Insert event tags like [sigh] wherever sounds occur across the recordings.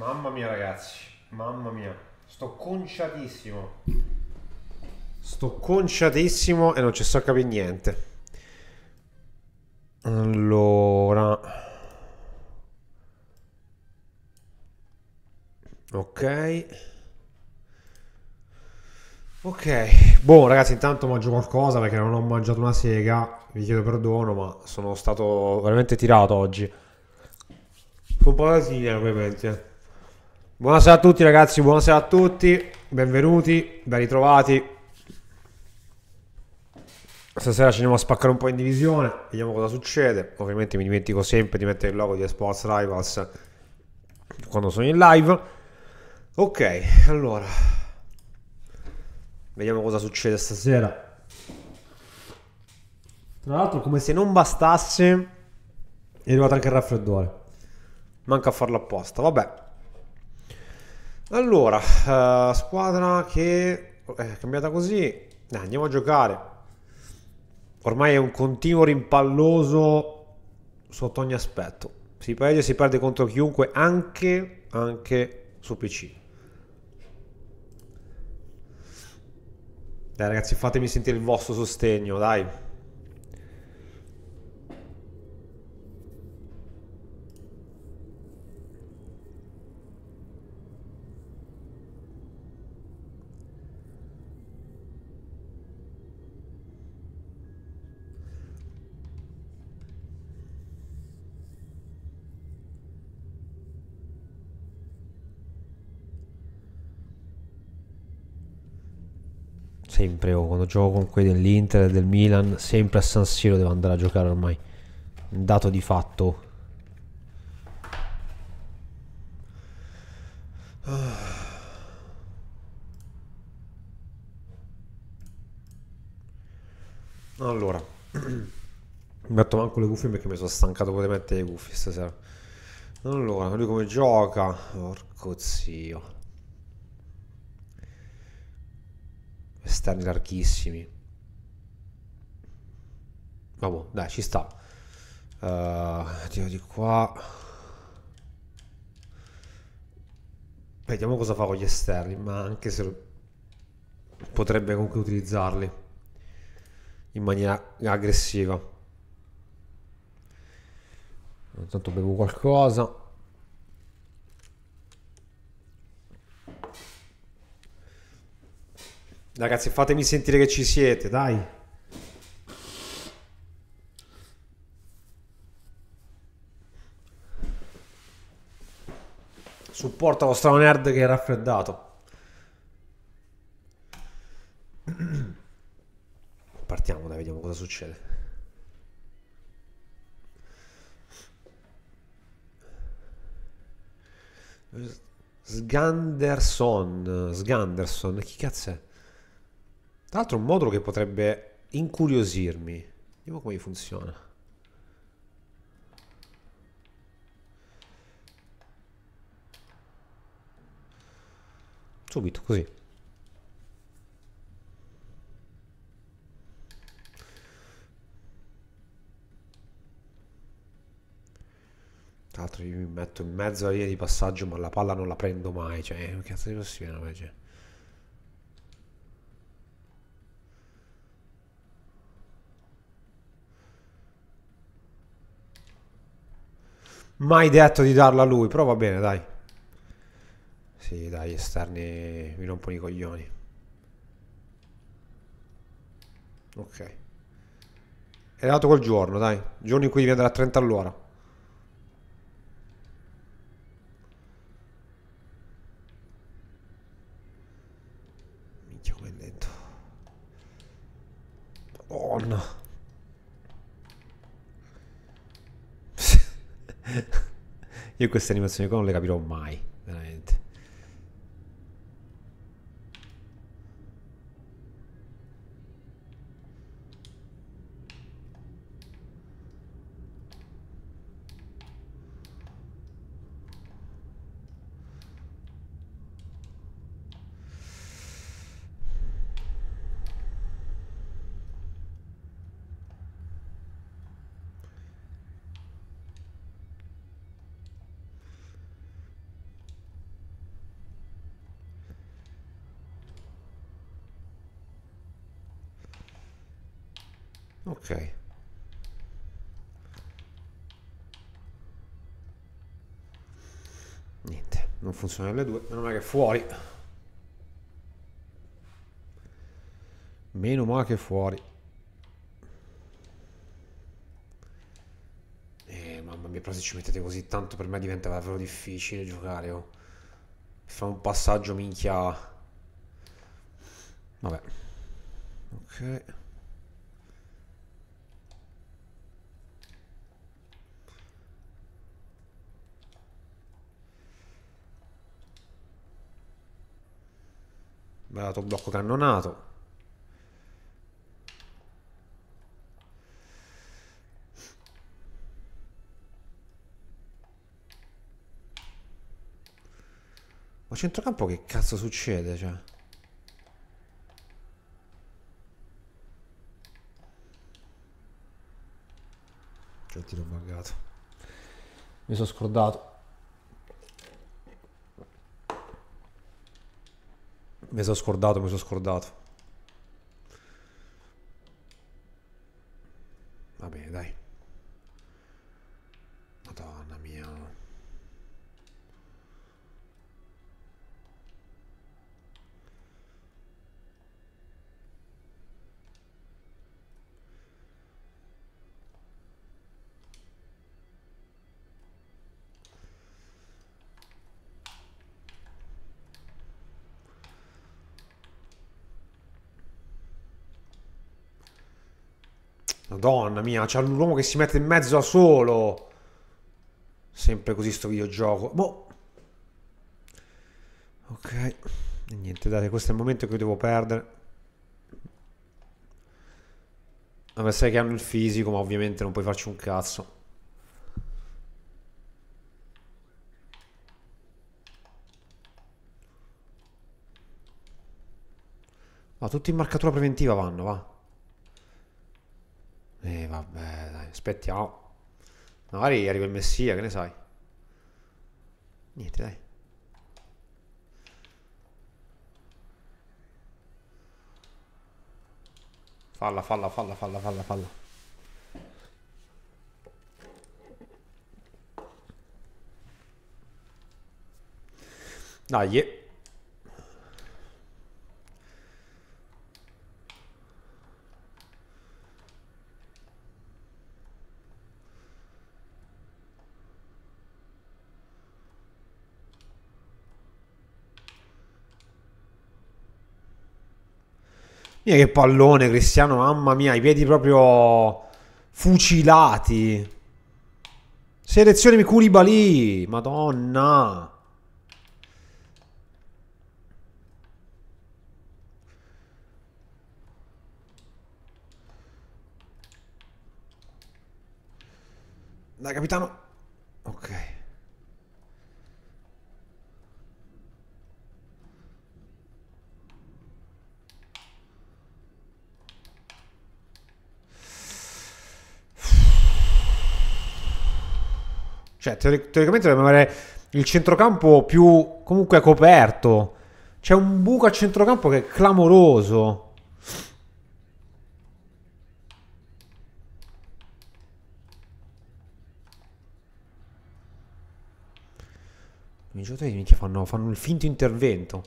Mamma mia ragazzi, mamma mia, sto conciatissimo. Sto conciatissimo e non ci sto a capire niente. Allora... Ok. Ok, boh ragazzi intanto mangio qualcosa perché non ho mangiato una sega, vi chiedo perdono ma sono stato veramente tirato oggi. Sono parasina ovviamente. Buonasera a tutti ragazzi, buonasera a tutti, benvenuti, ben ritrovati. Stasera ci andiamo a spaccare un po' in divisione, vediamo cosa succede. Ovviamente mi dimentico sempre di mettere il logo di Esports Rivals quando sono in live. Ok, allora, vediamo cosa succede stasera. Tra l'altro, come se non bastasse, è arrivato anche il raffreddore. Manca a farlo apposta, vabbè. Allora, uh, squadra che eh, è cambiata così. Eh, andiamo a giocare. Ormai è un continuo rimpalloso sotto ogni aspetto. Si perde e si perde contro chiunque, anche, anche su PC. Dai ragazzi, fatemi sentire il vostro sostegno, dai. sempre oh, quando gioco con quelli dell'Inter e del Milan sempre a San Siro devo andare a giocare ormai dato di fatto [sighs] allora [clears throat] mi metto manco le cuffie perché mi sono stancato pure mettere le cuffie stasera allora lui come gioca porco zio esterni larghissimi. Vabbè, dai, ci sta. Uh, tiro di qua. Vediamo cosa fa con gli esterni, ma anche se potrebbe comunque utilizzarli in maniera aggressiva. Intanto bevo qualcosa. Ragazzi, fatemi sentire che ci siete, dai. Supporta lo strano nerd che è raffreddato. Partiamo, dai, vediamo cosa succede. Sganderson, Sganderson, chi cazzo è? Tra l'altro un modulo che potrebbe incuriosirmi. Vediamo come funziona. Subito, così. Tra l'altro io mi metto in mezzo alla linea di passaggio ma la palla non la prendo mai, cioè eh, che cazzo di possibile? Cioè. mai detto di darla a lui, però va bene, dai. Sì, dai, esterni mi rompono i coglioni. Ok. È arrivato quel giorno, dai. Giorno in cui devi andare a 30 all'ora. Minchia, come è lento. Madonna. Io queste animazioni qua non le capirò mai, veramente. sono L2, meno male che fuori. Meno male che fuori. Eh, mamma mia, però se ci mettete così tanto per me diventa davvero difficile giocare. Oh. Fa un passaggio minchia. Vabbè. Ok. Mi blocco cannonato. Ma centrocampo che cazzo succede, cioè? C'è cioè, tiro buggato. Mi sono scordato. me sou scordato, me sou scordato. Madonna mia, c'è l'uomo che si mette in mezzo da solo. Sempre così sto videogioco. Boh. Ok. E niente, date, questo è il momento che devo perdere. Vabbè, sai che hanno il fisico, ma ovviamente non puoi farci un cazzo. Ma tutti in marcatura preventiva vanno, va. E vabbè, dai, aspettiamo. Magari arriva il Messia, che ne sai. Niente, dai. Falla, falla, falla, falla, falla, falla. Dai. Eh. Mia che pallone Cristiano, mamma mia, i piedi proprio fucilati. Selezionami Koulibaly, madonna. Dai capitano. Ok. Cioè, teoricamente dobbiamo avere il centrocampo più comunque coperto. C'è un buco a centrocampo che è clamoroso. I giocatori minchia fanno, fanno il finto intervento.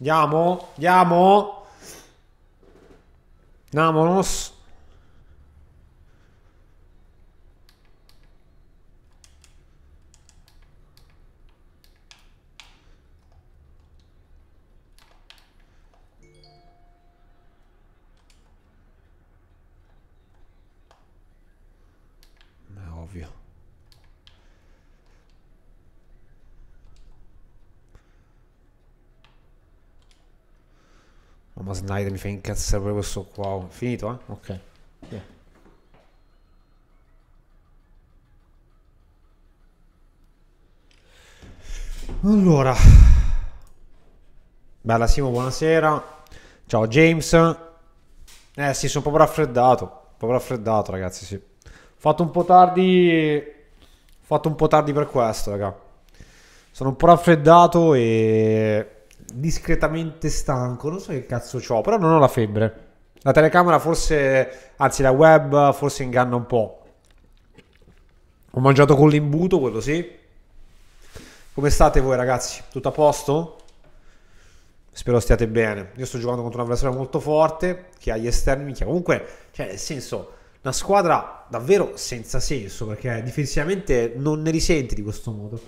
Andiamo, andiamo. Namonos. Oh, ma Snyder mi fa incazzare pure questo qua. Oh, finito, eh? Ok. Yeah. Allora. Bella Simo, buonasera. Ciao James. Eh sì, sono proprio raffreddato. Proprio raffreddato, ragazzi, sì. Fatto un po' tardi. Fatto un po' tardi per questo, raga. Sono un po' raffreddato e discretamente stanco, non so che cazzo ho, però non ho la febbre. La telecamera forse, anzi la web forse inganna un po'. Ho mangiato con l'imbuto, quello sì. Come state voi ragazzi? Tutto a posto? Spero stiate bene. Io sto giocando contro una avversario molto forte che ha gli esterni mi Comunque, cioè, nel senso, una squadra davvero senza senso perché difensivamente non ne risente di questo modo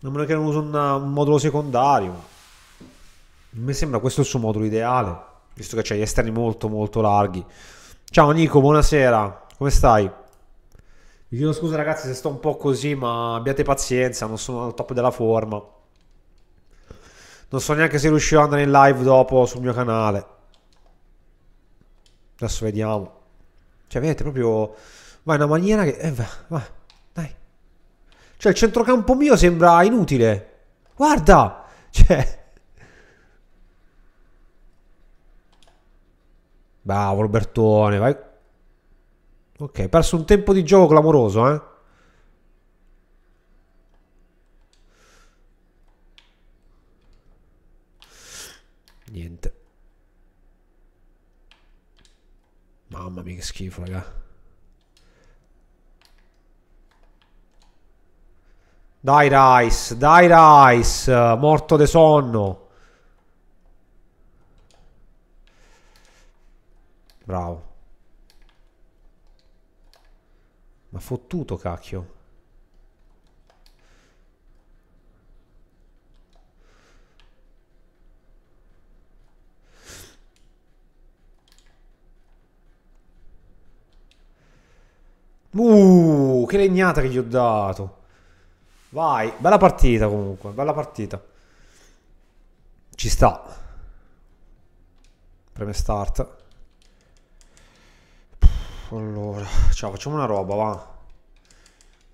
non me ne creano un, un modulo secondario. Mi sembra questo il suo modulo ideale, visto che c'è gli esterni molto molto larghi. Ciao Nico, buonasera, come stai? Vi chiedo scusa ragazzi se sto un po' così, ma abbiate pazienza, non sono al top della forma. Non so neanche se riuscirò ad andare in live dopo sul mio canale. Adesso vediamo. Cioè, vedete, proprio... Vai in una maniera che... Eh, va, va. Cioè, il centrocampo mio sembra inutile. Guarda! Cioè... Bravo, Robertone, vai. Ok, perso un tempo di gioco clamoroso, eh. Niente. Mamma mia, che schifo, raga. Dai Rice, dai Rice, morto de sonno. Bravo. Ma fottuto cacchio. Uh, che legnata che gli ho dato. Vai, bella partita comunque, bella partita. Ci sta. Preme start. Allora, ciao, facciamo una roba, va.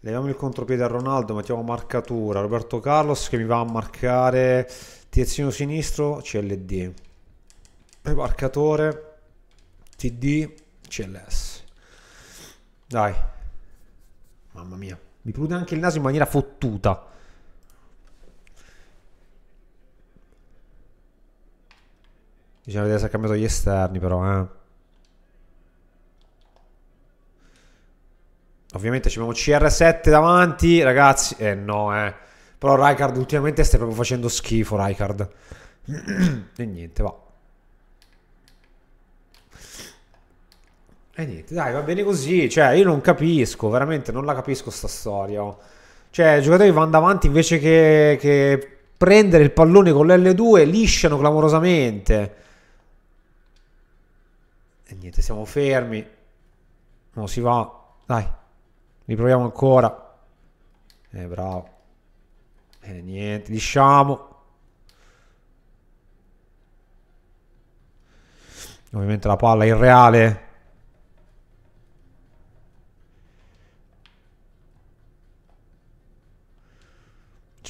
Leviamo il contropiede a Ronaldo, mettiamo marcatura. Roberto Carlos che mi va a marcare terzino sinistro, CLD. Poi marcatore, TD, CLS. Dai. Mamma mia. Mi prude anche il naso in maniera fottuta. Bisogna vedere se ha cambiato gli esterni però, eh. Ovviamente ci abbiamo CR7 davanti, ragazzi. Eh no, eh. Però Raikard ultimamente stai proprio facendo schifo, Raikard. [clears throat] e niente, va. E niente, dai, va bene così. Cioè, io non capisco, veramente non la capisco sta storia. Cioè, i giocatori vanno avanti invece che, che prendere il pallone con l'L2, lisciano clamorosamente. E niente, siamo fermi. Non si va. Dai, riproviamo ancora. Eh, bravo. E niente, lisciamo. Ovviamente la palla irreale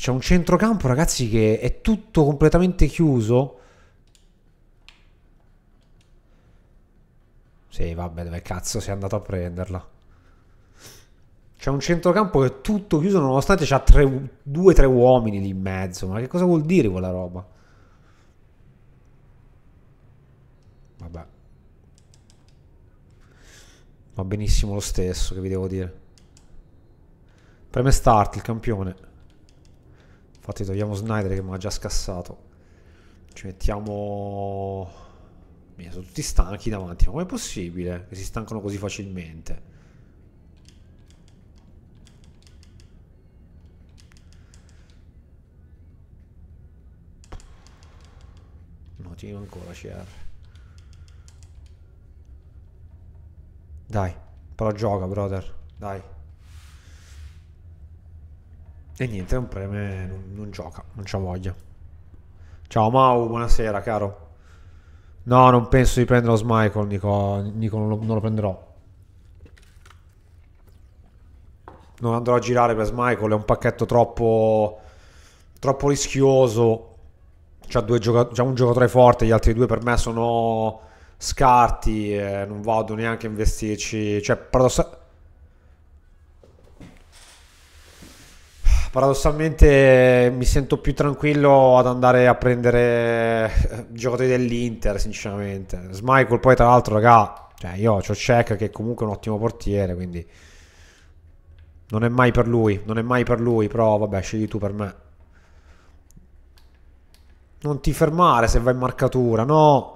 C'è un centrocampo, ragazzi, che è tutto completamente chiuso. Sì, vabbè, dove cazzo sei andato a prenderla? C'è un centrocampo che è tutto chiuso nonostante c'ha due o tre uomini lì in mezzo. Ma che cosa vuol dire quella roba? Vabbè. Va benissimo lo stesso, che vi devo dire. Preme start il campione. Infatti togliamo Snyder che mi ha già scassato. Ci mettiamo... Mia, sono tutti stanchi davanti. Ma com'è possibile che si stancano così facilmente? No, tiro ancora CR. Dai, però gioca, brother. Dai. E niente, non preme, non, non gioca, non c'ha voglia. Ciao Mau, buonasera caro. No, non penso di prendere lo Smichael, Nico, Nico non lo, non lo prenderò. Non andrò a girare per Smichael, è un pacchetto troppo, troppo rischioso. C'ha, gioca un giocatore forte, gli altri due per me sono scarti, eh, non vado neanche a investirci. Cioè, paradossalmente paradossalmente eh, mi sento più tranquillo ad andare a prendere eh, giocatori dell'Inter, sinceramente. Smichael poi tra l'altro, raga, cioè io ho Cech che è comunque un ottimo portiere, quindi non è mai per lui, non è mai per lui, però vabbè, scegli tu per me. Non ti fermare se vai in marcatura, no.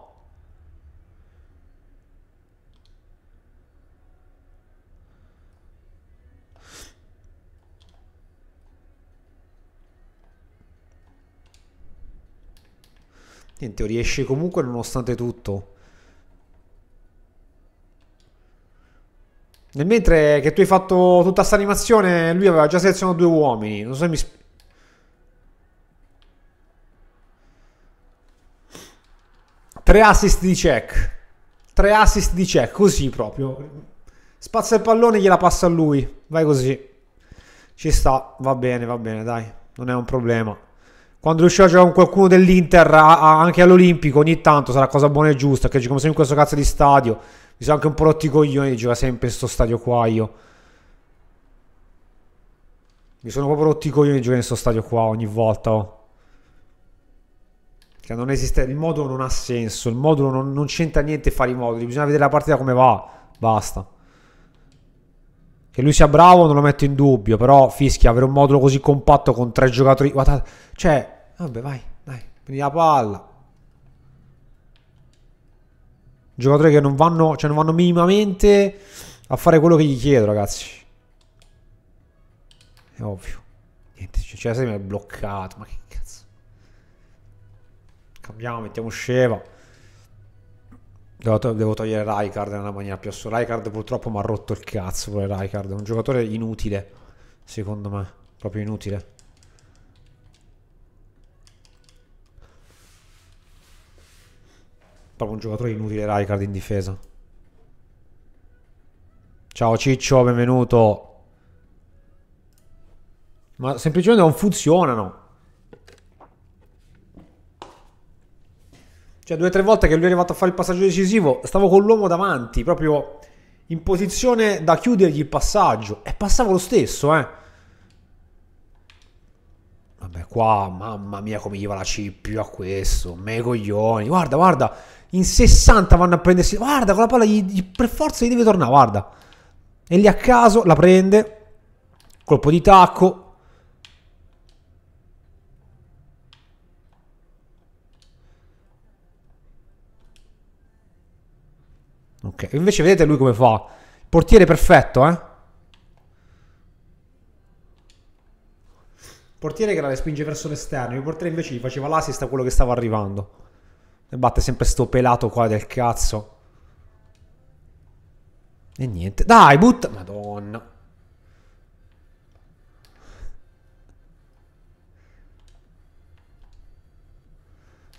Niente, riesce comunque nonostante tutto. Nel mentre che tu hai fatto tutta questa animazione, lui aveva già selezionato due uomini. Non so se mi... Tre assist di check. Tre assist di check, così proprio. Spazza il pallone, gliela passa a lui. Vai così. Ci sta, va bene, va bene, dai. Non è un problema quando riusciva a giocare con qualcuno dell'Inter a, a, anche all'Olimpico ogni tanto sarà cosa buona e giusta che come sempre in questo cazzo di stadio mi sono anche un po' rotti i coglioni gioca sempre in questo stadio qua io mi sono proprio rotti i coglioni di giocare in questo stadio qua ogni volta oh. Che cioè, non esiste, il modulo non ha senso, il modulo non, non c'entra niente fare i moduli, bisogna vedere la partita come va, basta. Che lui sia bravo non lo metto in dubbio, però fischia, avere un modulo così compatto con tre giocatori... Guardate, cioè, vabbè vai, dai, prendi la palla. Giocatori che non vanno, cioè non vanno minimamente a fare quello che gli chiedo, ragazzi. È ovvio. Niente, cioè, cioè se mi è bloccato, ma che cazzo. Cambiamo, mettiamo Sheva. Devo, to- devo togliere Rijkaard in una maniera più assurda. Rijkaard purtroppo mi ha rotto il cazzo. Pure Rijkaard è un giocatore inutile, secondo me. Proprio inutile. Proprio un giocatore inutile Rijkaard in difesa. Ciao Ciccio, benvenuto. Ma semplicemente non funzionano. Cioè due o tre volte che lui è arrivato a fare il passaggio decisivo, stavo con l'uomo davanti, proprio in posizione da chiudergli il passaggio. E passavo lo stesso, eh. Vabbè, qua, mamma mia, come gli va la C più a questo. Me coglioni. Guarda, guarda. In 60 vanno a prendersi. Guarda, con la palla gli, gli, per forza gli deve tornare, guarda. E lì a caso la prende. Colpo di tacco. Ok, invece vedete lui come fa. Portiere perfetto, eh. Portiere che la respinge verso l'esterno. Il portiere invece gli faceva l'assist a quello che stava arrivando. E batte sempre sto pelato qua del cazzo. E niente. Dai, butta. Madonna.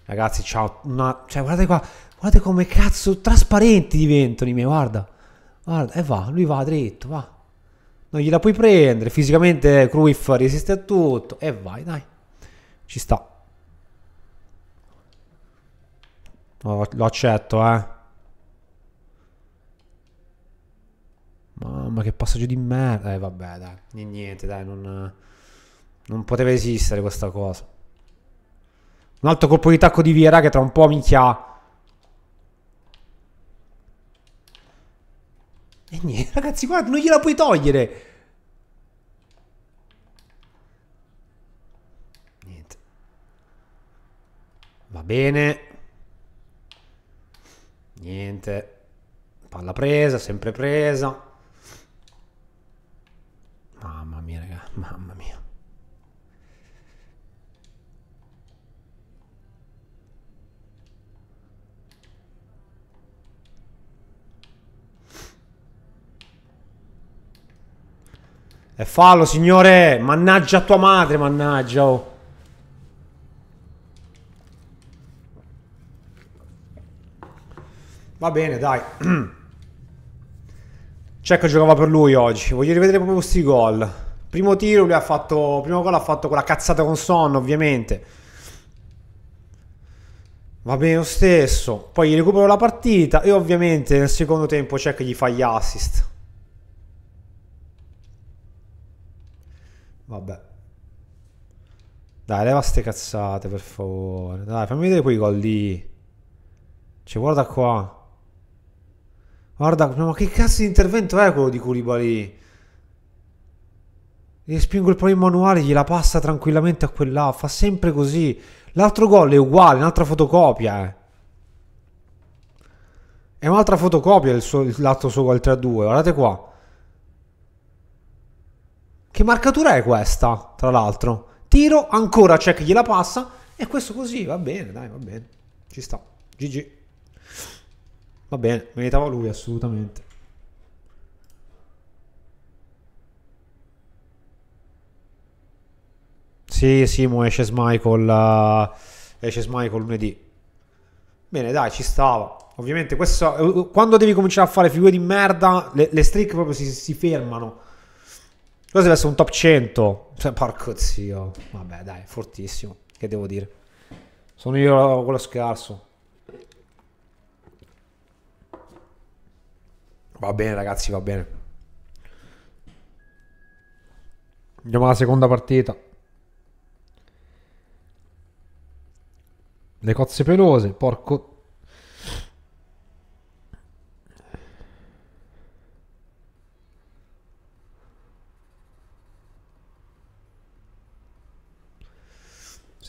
Ragazzi, ciao. Una... Cioè, guardate qua. Guardate come cazzo trasparenti diventano i miei, guarda. Guarda, e va, lui va dritto, va. Non gliela puoi prendere, fisicamente Cruyff resiste a tutto. E vai, dai. Ci sta. Oh, lo accetto, eh. Mamma che passaggio di merda. Eh vabbè, dai. Niente, dai, non... Non poteva esistere questa cosa. Un altro colpo di tacco di Viera che tra un po' minchia E niente, ragazzi, guarda, non gliela puoi togliere. Niente. Va bene. Niente. Palla presa, sempre presa. Mamma mia, raga, mamma mia. E fallo, signore! Mannaggia tua madre, mannaggia! Oh. Va bene, dai. [clears throat] Cecco giocava per lui oggi. Voglio rivedere proprio questi gol. Primo tiro lui ha fatto... Primo gol ha fatto quella cazzata con sonno, ovviamente. Va bene lo stesso. Poi gli recupero la partita e ovviamente nel secondo tempo Cecco gli fa gli assist. Vabbè. Dai, leva ste cazzate, per favore. Dai, fammi vedere quei gol lì. Cioè, guarda qua. Guarda, ma che cazzo di intervento è quello di Curibali? Gli spingo il pallone manuale, gliela passa tranquillamente a quella. Fa sempre così. L'altro gol è uguale, un'altra fotocopia, eh. È un'altra fotocopia l'altro suo gol 3-2. Guardate qua. Che marcatura è questa, tra l'altro? Tiro, ancora c'è chi gliela passa. E questo così, va bene, dai, va bene. Ci sta. GG. Va bene, meritava lui assolutamente. Sì, sì, mo esce Smichael. Uh, eh, esce Smichael lunedì. Bene, dai, ci stava. Ovviamente, questo, eh, quando devi cominciare a fare figure di merda, le, le streak proprio si, si fermano. Questo deve essere un top 100. Cioè, porco zio. Vabbè, dai, fortissimo. Che devo dire? Sono io quello scarso. Va bene, ragazzi, va bene. Andiamo alla seconda partita. Le cozze pelose, porco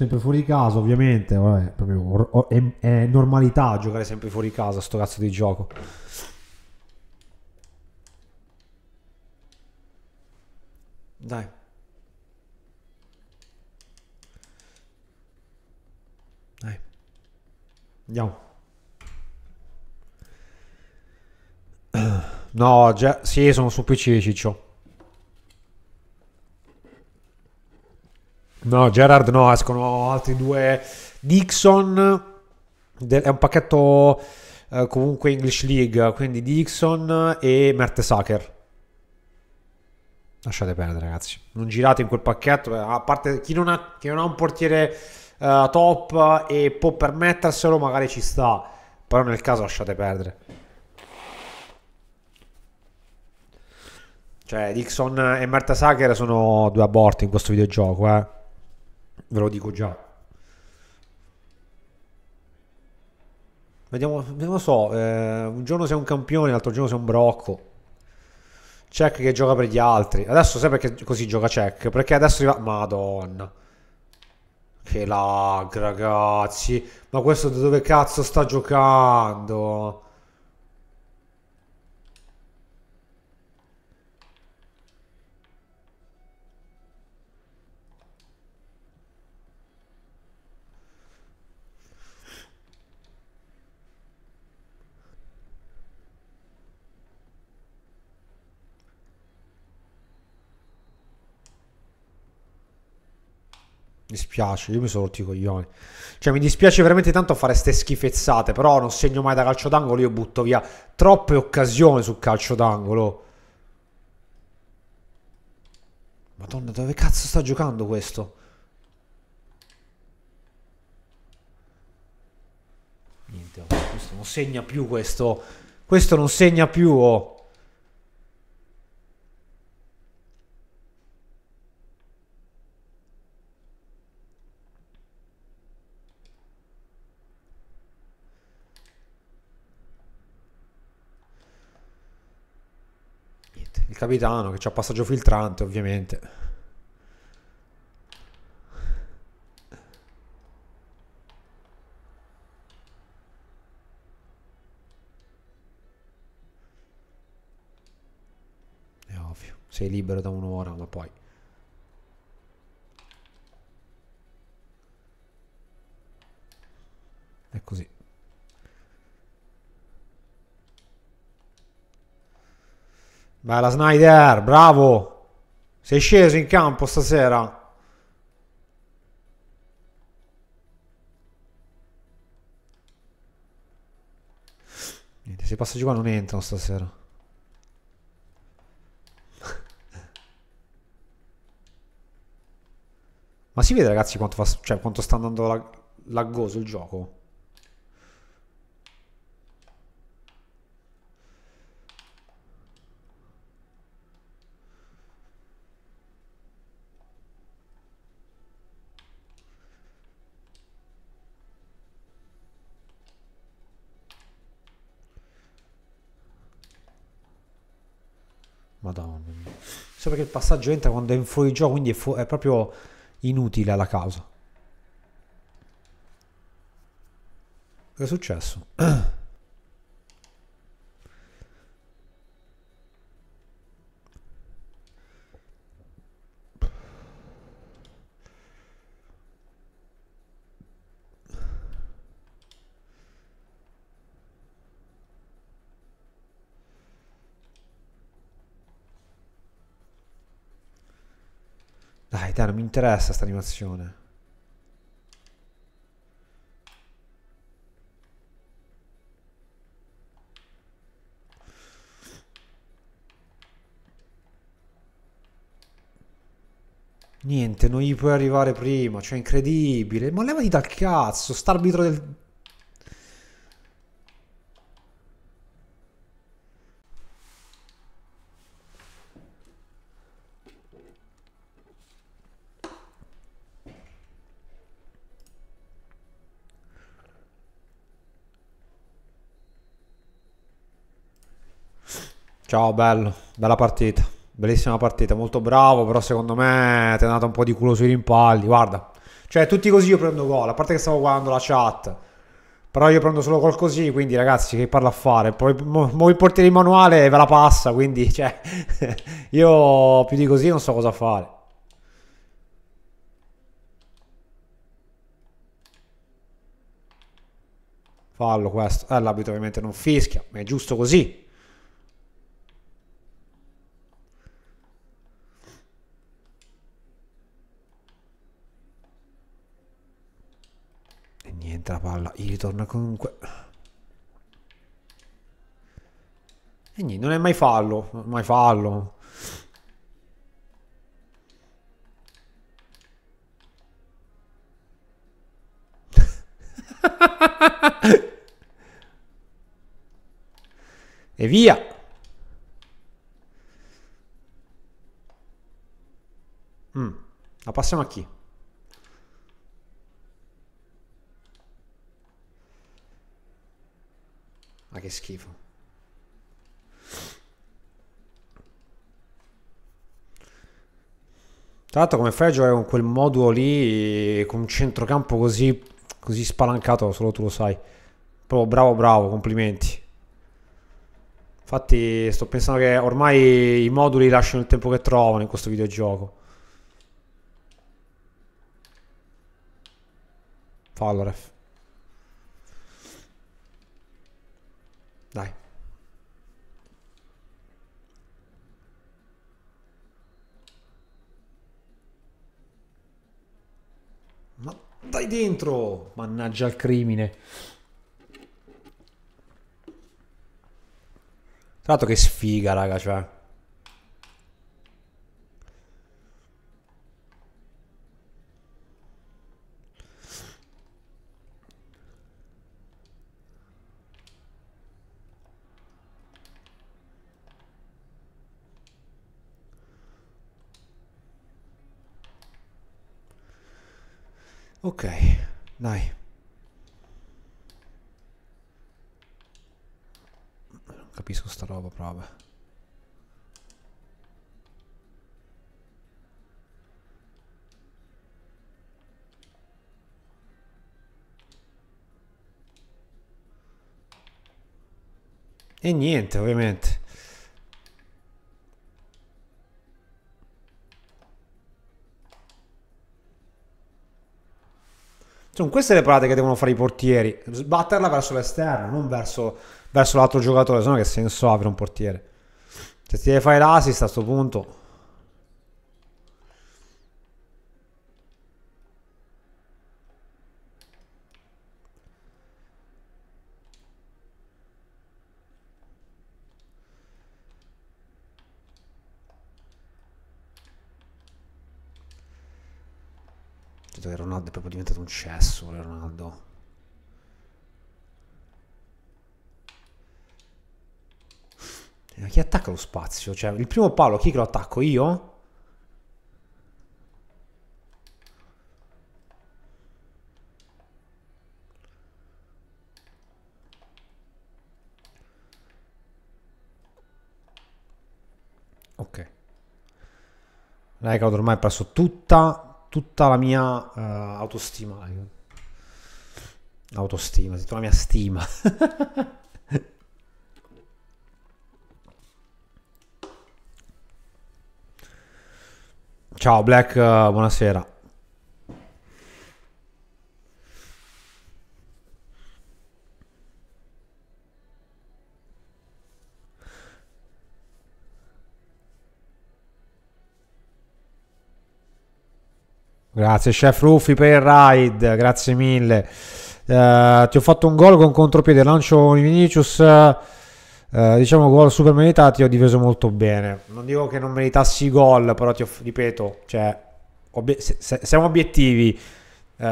sempre fuori casa ovviamente vabbè, proprio, è, è, normalità giocare sempre fuori casa sto cazzo di gioco dai dai andiamo [clears throat] no già sì sono su pc ciccio No, Gerard no, escono altri due. Dixon è un pacchetto eh, comunque English League, quindi Dixon e Mertesacker. Lasciate perdere ragazzi, non girate in quel pacchetto, eh, a parte chi non ha, chi non ha un portiere eh, top e può permetterselo magari ci sta, però nel caso lasciate perdere. Cioè, Dixon e Mertesacker sono due aborti in questo videogioco, eh ve lo dico già. Vediamo, non lo so, eh, un giorno sei un campione, l'altro giorno sei un brocco. Check che gioca per gli altri. Adesso sai perché così gioca Check? Perché adesso arriva... Madonna. Che lag, ragazzi. Ma questo da dove cazzo sta giocando? dispiace, io mi sono rotto i coglioni. Cioè, mi dispiace veramente tanto fare ste schifezzate, però non segno mai da calcio d'angolo, io butto via troppe occasioni sul calcio d'angolo. Madonna, dove cazzo sta giocando questo? Niente, oh, questo non segna più questo. Questo non segna più, oh. capitano che c'ha passaggio filtrante ovviamente è ovvio sei libero da un'ora ma poi è così Bella Snyder, bravo. Sei sceso in campo stasera. Niente, se passaggi qua non entrano stasera. [laughs] Ma si vede ragazzi quanto, fa, cioè, quanto sta andando lag, laggoso il gioco? perché il passaggio entra quando è in fuori gioco, quindi è, fu- è proprio inutile alla causa. Che è successo? [clears throat] interessa questa animazione. Niente, non gli puoi arrivare prima, cioè incredibile. Ma levati dal cazzo, sta arbitro del Ciao, bello, bella partita, bellissima partita, molto bravo, però secondo me ti è andato un po' di culo sui rimpalli, guarda. Cioè, tutti così io prendo gol, a parte che stavo guardando la chat. Però io prendo solo gol così, quindi ragazzi, che parla a fare? Poi mo, mo il portiere in manuale ve la passa, quindi [laughs] cioè, io più di così non so cosa fare. Fallo questo. Eh, l'abito ovviamente non fischia, ma è giusto così. niente la palla, gli ritorna comunque. E niente, non è mai fallo, è mai fallo. [laughs] e via. Mm. La passiamo a chi? Ma che schifo. Tra l'altro come fai a giocare con quel modulo lì, con un centrocampo così, così spalancato, solo tu lo sai. Proprio bravo bravo, complimenti. Infatti sto pensando che ormai i moduli lasciano il tempo che trovano in questo videogioco. Fallo ref. Dai. Ma dai dentro! Mannaggia al crimine. Tra l'altro che sfiga, raga, cioè. Ok, dai. Non capisco sta roba, prova. E niente, ovviamente. Insomma, queste sono le parate che devono fare i portieri. Sbatterla verso l'esterno, non verso, verso l'altro giocatore. Sennò che senso ha per un portiere? Se ti deve fare l'assist a questo punto sentito che Ronaldo è proprio diventato un cesso, Ronaldo. Eh, chi attacca lo spazio? Cioè, il primo palo, chi che lo attacco? Io? Ok. L'Ecod ormai ha perso tutta tutta la mia uh, autostima. Autostima, tutta la mia stima. [laughs] Ciao Black, eh, buonasera. Grazie chef Ruffi per il ride, grazie mille. Uh, ti ho fatto un gol con contropiede, lancio Vinicius, uh, diciamo gol super meritato, ti ho difeso molto bene. Non dico che non meritassi gol, però ti ho, ripeto, cioè, obie- se, se, siamo obiettivi. Uh,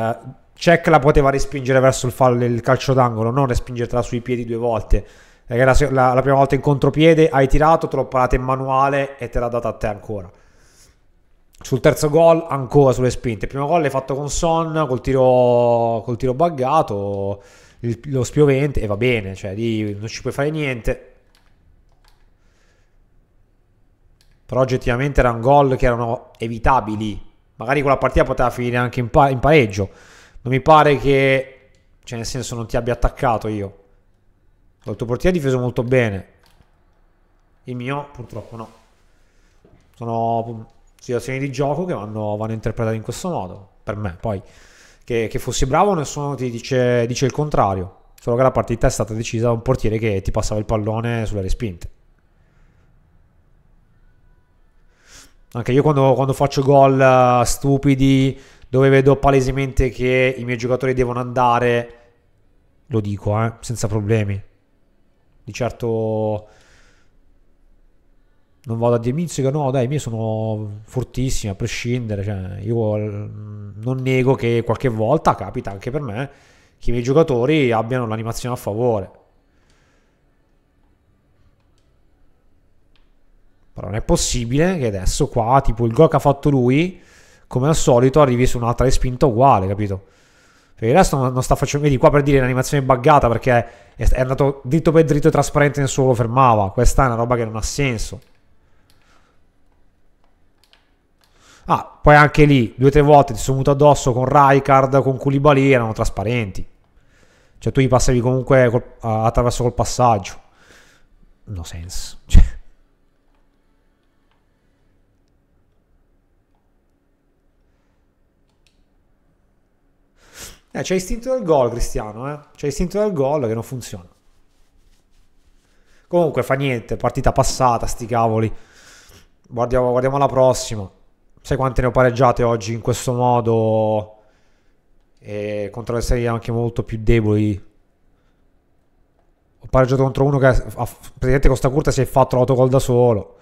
Cech la poteva respingere verso il, fallo, il calcio d'angolo, non respingertela sui piedi due volte. Perché la, la, la prima volta in contropiede hai tirato, te l'ho parata in manuale e te l'ha data a te ancora. Sul terzo gol ancora sulle spinte. Il primo gol l'hai fatto con Son col tiro, col tiro buggato, il, lo spiovente e va bene, cioè lì non ci puoi fare niente. Però oggettivamente erano gol che erano evitabili. Magari quella partita poteva finire anche in, pa in pareggio. Non mi pare che cioè, nel senso, non ti abbia attaccato io. Il tuo portiere ha difeso molto bene. Il mio, purtroppo, no. Sono situazioni di gioco che vanno, vanno interpretate in questo modo, per me. Poi che, che fossi bravo nessuno ti dice, dice, il contrario, solo che la partita è stata decisa da un portiere che ti passava il pallone sulle respinte. Anche io quando, quando faccio gol eh, stupidi dove vedo palesemente che i miei giocatori devono andare, lo dico, eh, senza problemi. Di certo non vado a dire Mizzica no dai io sono fortissimo a prescindere cioè, io mm, non nego che qualche volta capita anche per me che i miei giocatori abbiano l'animazione a favore però non è possibile che adesso qua tipo il gol che ha fatto lui come al solito arrivi su un'altra respinta uguale capito perché resto non sta facendo vedi qua per dire l'animazione buggata perché è andato dritto per dritto e trasparente nel suolo fermava questa è una roba che non ha senso Ah, poi anche lì, due o tre volte ti sono venuto addosso con Raikard, con Koulibaly, erano trasparenti. Cioè tu gli passavi comunque col, attraverso col passaggio. No senso. Cioè. Eh, c'è istinto del gol, Cristiano, eh? C'è istinto del gol che non funziona. Comunque fa niente, partita passata, sti cavoli. Guardiamo, guardiamo alla prossima sai quante ne ho pareggiate oggi in questo modo e contro le serie anche molto più deboli ho pareggiato contro uno che ha, praticamente Costa Curta si è fatto l'autogol da solo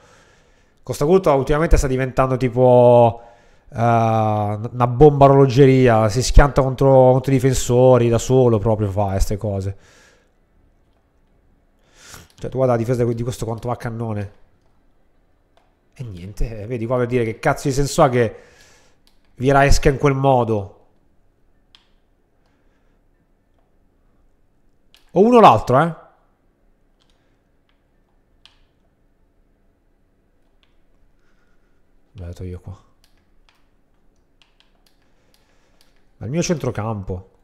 Costa Curta ultimamente sta diventando tipo uh, una bomba orologeria si schianta contro, contro i difensori da solo proprio fa queste eh, cose cioè tu guarda la difesa di questo quanto va a cannone e niente, eh, vedi qua per dire che cazzo di senso ha che Viera esca in quel modo. O uno o l'altro, eh. L'ho detto io qua. Al mio centrocampo.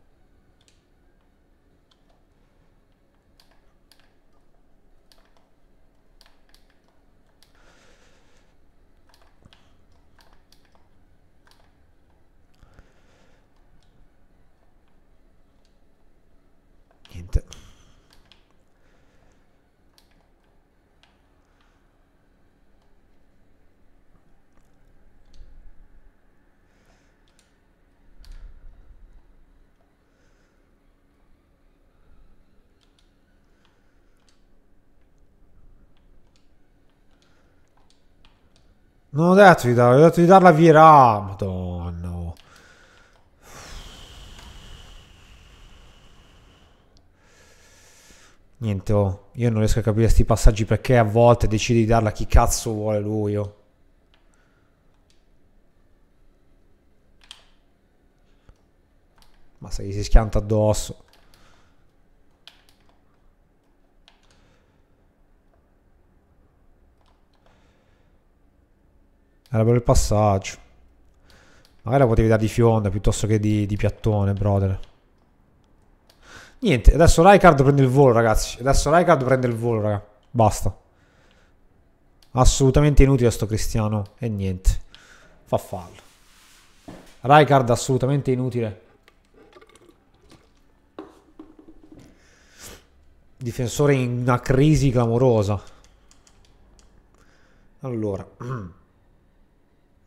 Non ho detto di darla, ho detto di darla a Vierà, ah, madonna. Niente, oh, io non riesco a capire questi passaggi perché a volte decidi di darla a chi cazzo vuole lui, oh. Ma se gli si schianta addosso. Era per il passaggio. Magari la potevi dare di fionda piuttosto che di, di piattone, brother. Niente, adesso Raikard prende il volo, ragazzi. Adesso Raikard prende il volo, raga. Basta. Assolutamente inutile sto Cristiano. E niente. Fa fallo. Raikard assolutamente inutile. Difensore in una crisi clamorosa. Allora... [clears throat]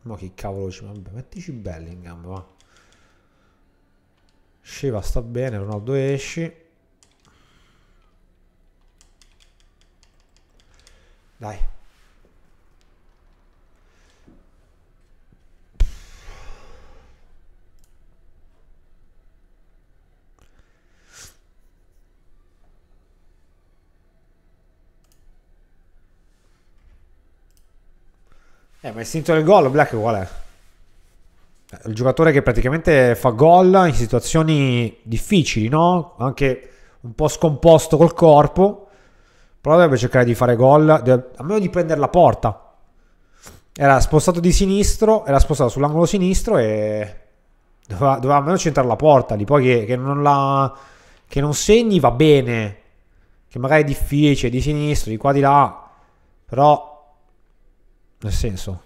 Ma che cavolo ci vabbè, mettici Bellingham, va. Sceva sta bene, Ronaldo esci. Dai, Eh, ma istinto del gol, Black qual è? Il giocatore che praticamente fa gol in situazioni difficili, no? Anche un po' scomposto col corpo, però dovrebbe cercare di fare gol, a meno di prendere la porta. Era spostato di sinistro, era spostato sull'angolo sinistro e doveva, doveva almeno centrare la porta lì. Poi che, che, non la, che non segni va bene, che magari è difficile, di sinistro, di qua, di là, però nel senso...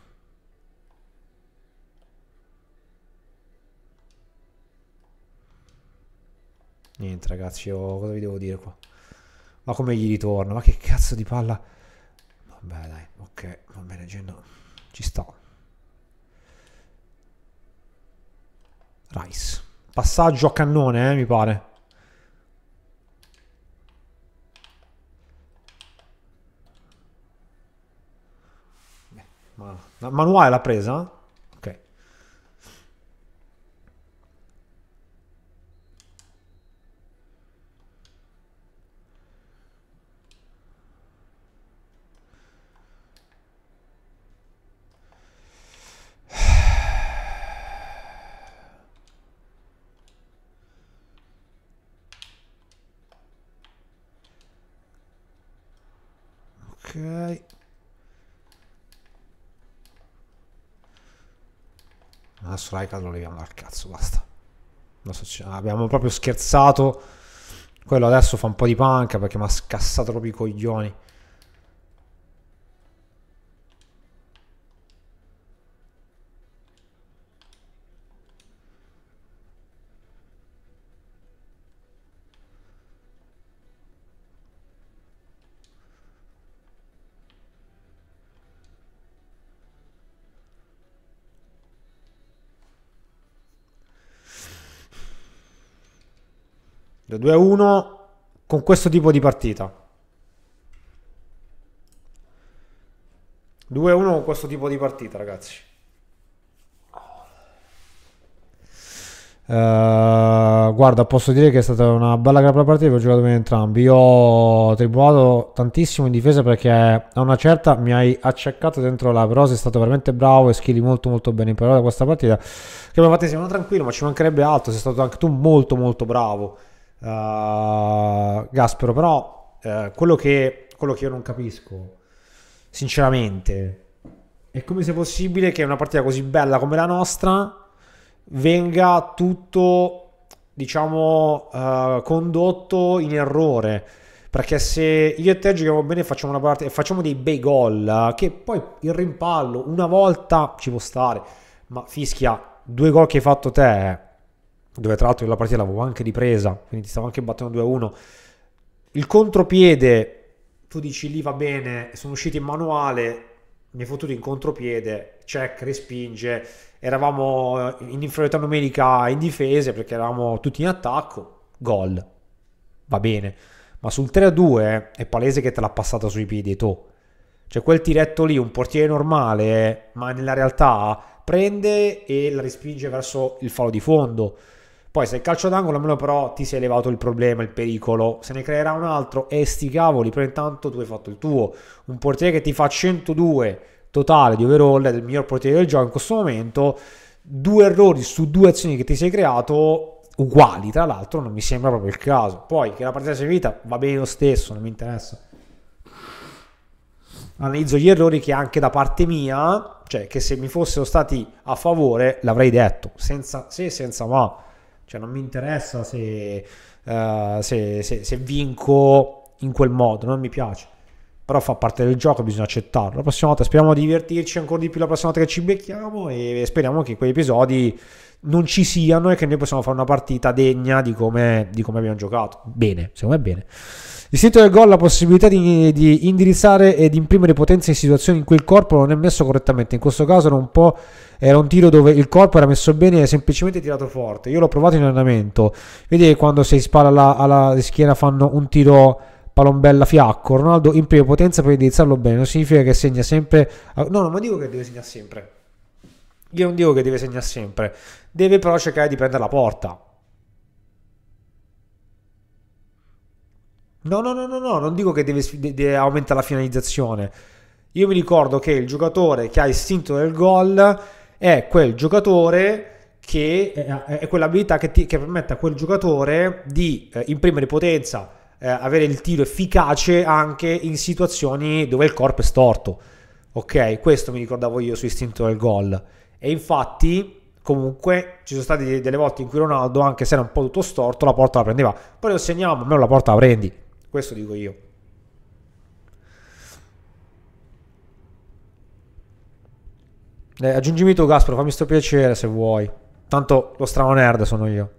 Niente ragazzi, io cosa vi devo dire qua? Ma come gli ritorno? Ma che cazzo di palla? Vabbè dai, ok, va bene, Genno, ci sto. Rice. Passaggio a cannone, eh, mi pare. Manuale l'ha presa? Ok. Okay. adesso Raikkonen lo leviamo dal cazzo, basta. So, abbiamo proprio scherzato. Quello adesso fa un po' di panca perché mi ha scassato proprio i coglioni. 2-1 a con questo tipo di partita. 2-1 a con questo tipo di partita, ragazzi. Uh, guarda, posso dire che è stata una bella gran partita, ho giocato bene entrambi. Io ho tribulato tantissimo in difesa perché a una certa mi hai acceccato dentro la però sei stato veramente bravo e schili molto molto bene in parola questa partita. Che mi ha fatto sembrare tranquillo, ma ci mancherebbe altro, sei stato anche tu molto molto bravo uh, Gaspero, però uh, quello, che, quello che io non capisco, sinceramente, è come se possibile che una partita così bella come la nostra venga tutto diciamo uh, condotto in errore perché se io e te giochiamo bene facciamo una parte e facciamo dei bei gol che poi il rimpallo una volta ci può stare ma fischia due gol che hai fatto te dove tra l'altro la partita l'avevo anche ripresa, quindi ti stavo anche battendo 2-1. Il contropiede, tu dici lì va bene, sono usciti in manuale, mi è fottuto in contropiede, check, respinge, eravamo in inferiorità numerica in difesa perché eravamo tutti in attacco, gol, va bene. Ma sul 3-2 è palese che te l'ha passata sui piedi tu. Cioè quel tiretto lì, un portiere normale, ma nella realtà prende e la respinge verso il falo di fondo. Poi se il calcio d'angolo almeno però ti sei elevato il problema, il pericolo, se ne creerà un altro e sti cavoli, però intanto tu hai fatto il tuo. Un portiere che ti fa 102 totale di overall è il miglior portiere del gioco in questo momento, due errori su due azioni che ti sei creato uguali, tra l'altro non mi sembra proprio il caso. Poi che la partita sia finita va bene lo stesso, non mi interessa. Analizzo gli errori che anche da parte mia, cioè che se mi fossero stati a favore l'avrei detto, senza se e senza ma cioè non mi interessa se, uh, se, se, se vinco in quel modo, non mi piace. Però fa parte del gioco, bisogna accettarlo. La prossima volta speriamo di divertirci ancora di più la prossima volta che ci becchiamo e speriamo che quegli episodi non ci siano e che noi possiamo fare una partita degna di come, di come abbiamo giocato. Bene, secondo me bene. Il del gol ha la possibilità di, di, indirizzare ed imprimere potenza in situazioni in cui il corpo non è messo correttamente. In questo caso era un, era un tiro dove il corpo era messo bene e semplicemente tirato forte. Io l'ho provato in allenamento. Vedi che quando si spara alla, alla schiena fanno un tiro palombella fiacco. Ronaldo imprime potenza per indirizzarlo bene. Non significa che segna sempre. Ah, no, non dico che deve segnare sempre. Io non dico che deve segnare sempre. Deve però cercare di prendere la porta No, no, no, no, no, non dico che deve, deve, aumenta la finalizzazione. Io mi ricordo che il giocatore che ha istinto del gol è quel giocatore che eh, eh, è quell'abilità che, ti, che permette a quel giocatore di eh, imprimere potenza, eh, avere il tiro efficace anche in situazioni dove il corpo è storto. Ok, questo mi ricordavo io su istinto del gol. E infatti comunque ci sono state delle volte in cui Ronaldo, anche se era un po' tutto storto, la porta la prendeva. Poi lo segniamo, almeno la porta la prendi. Questo dico io. Eh, aggiungimi tu Gasparo, fammi sto piacere se vuoi. Tanto lo strano nerd sono io.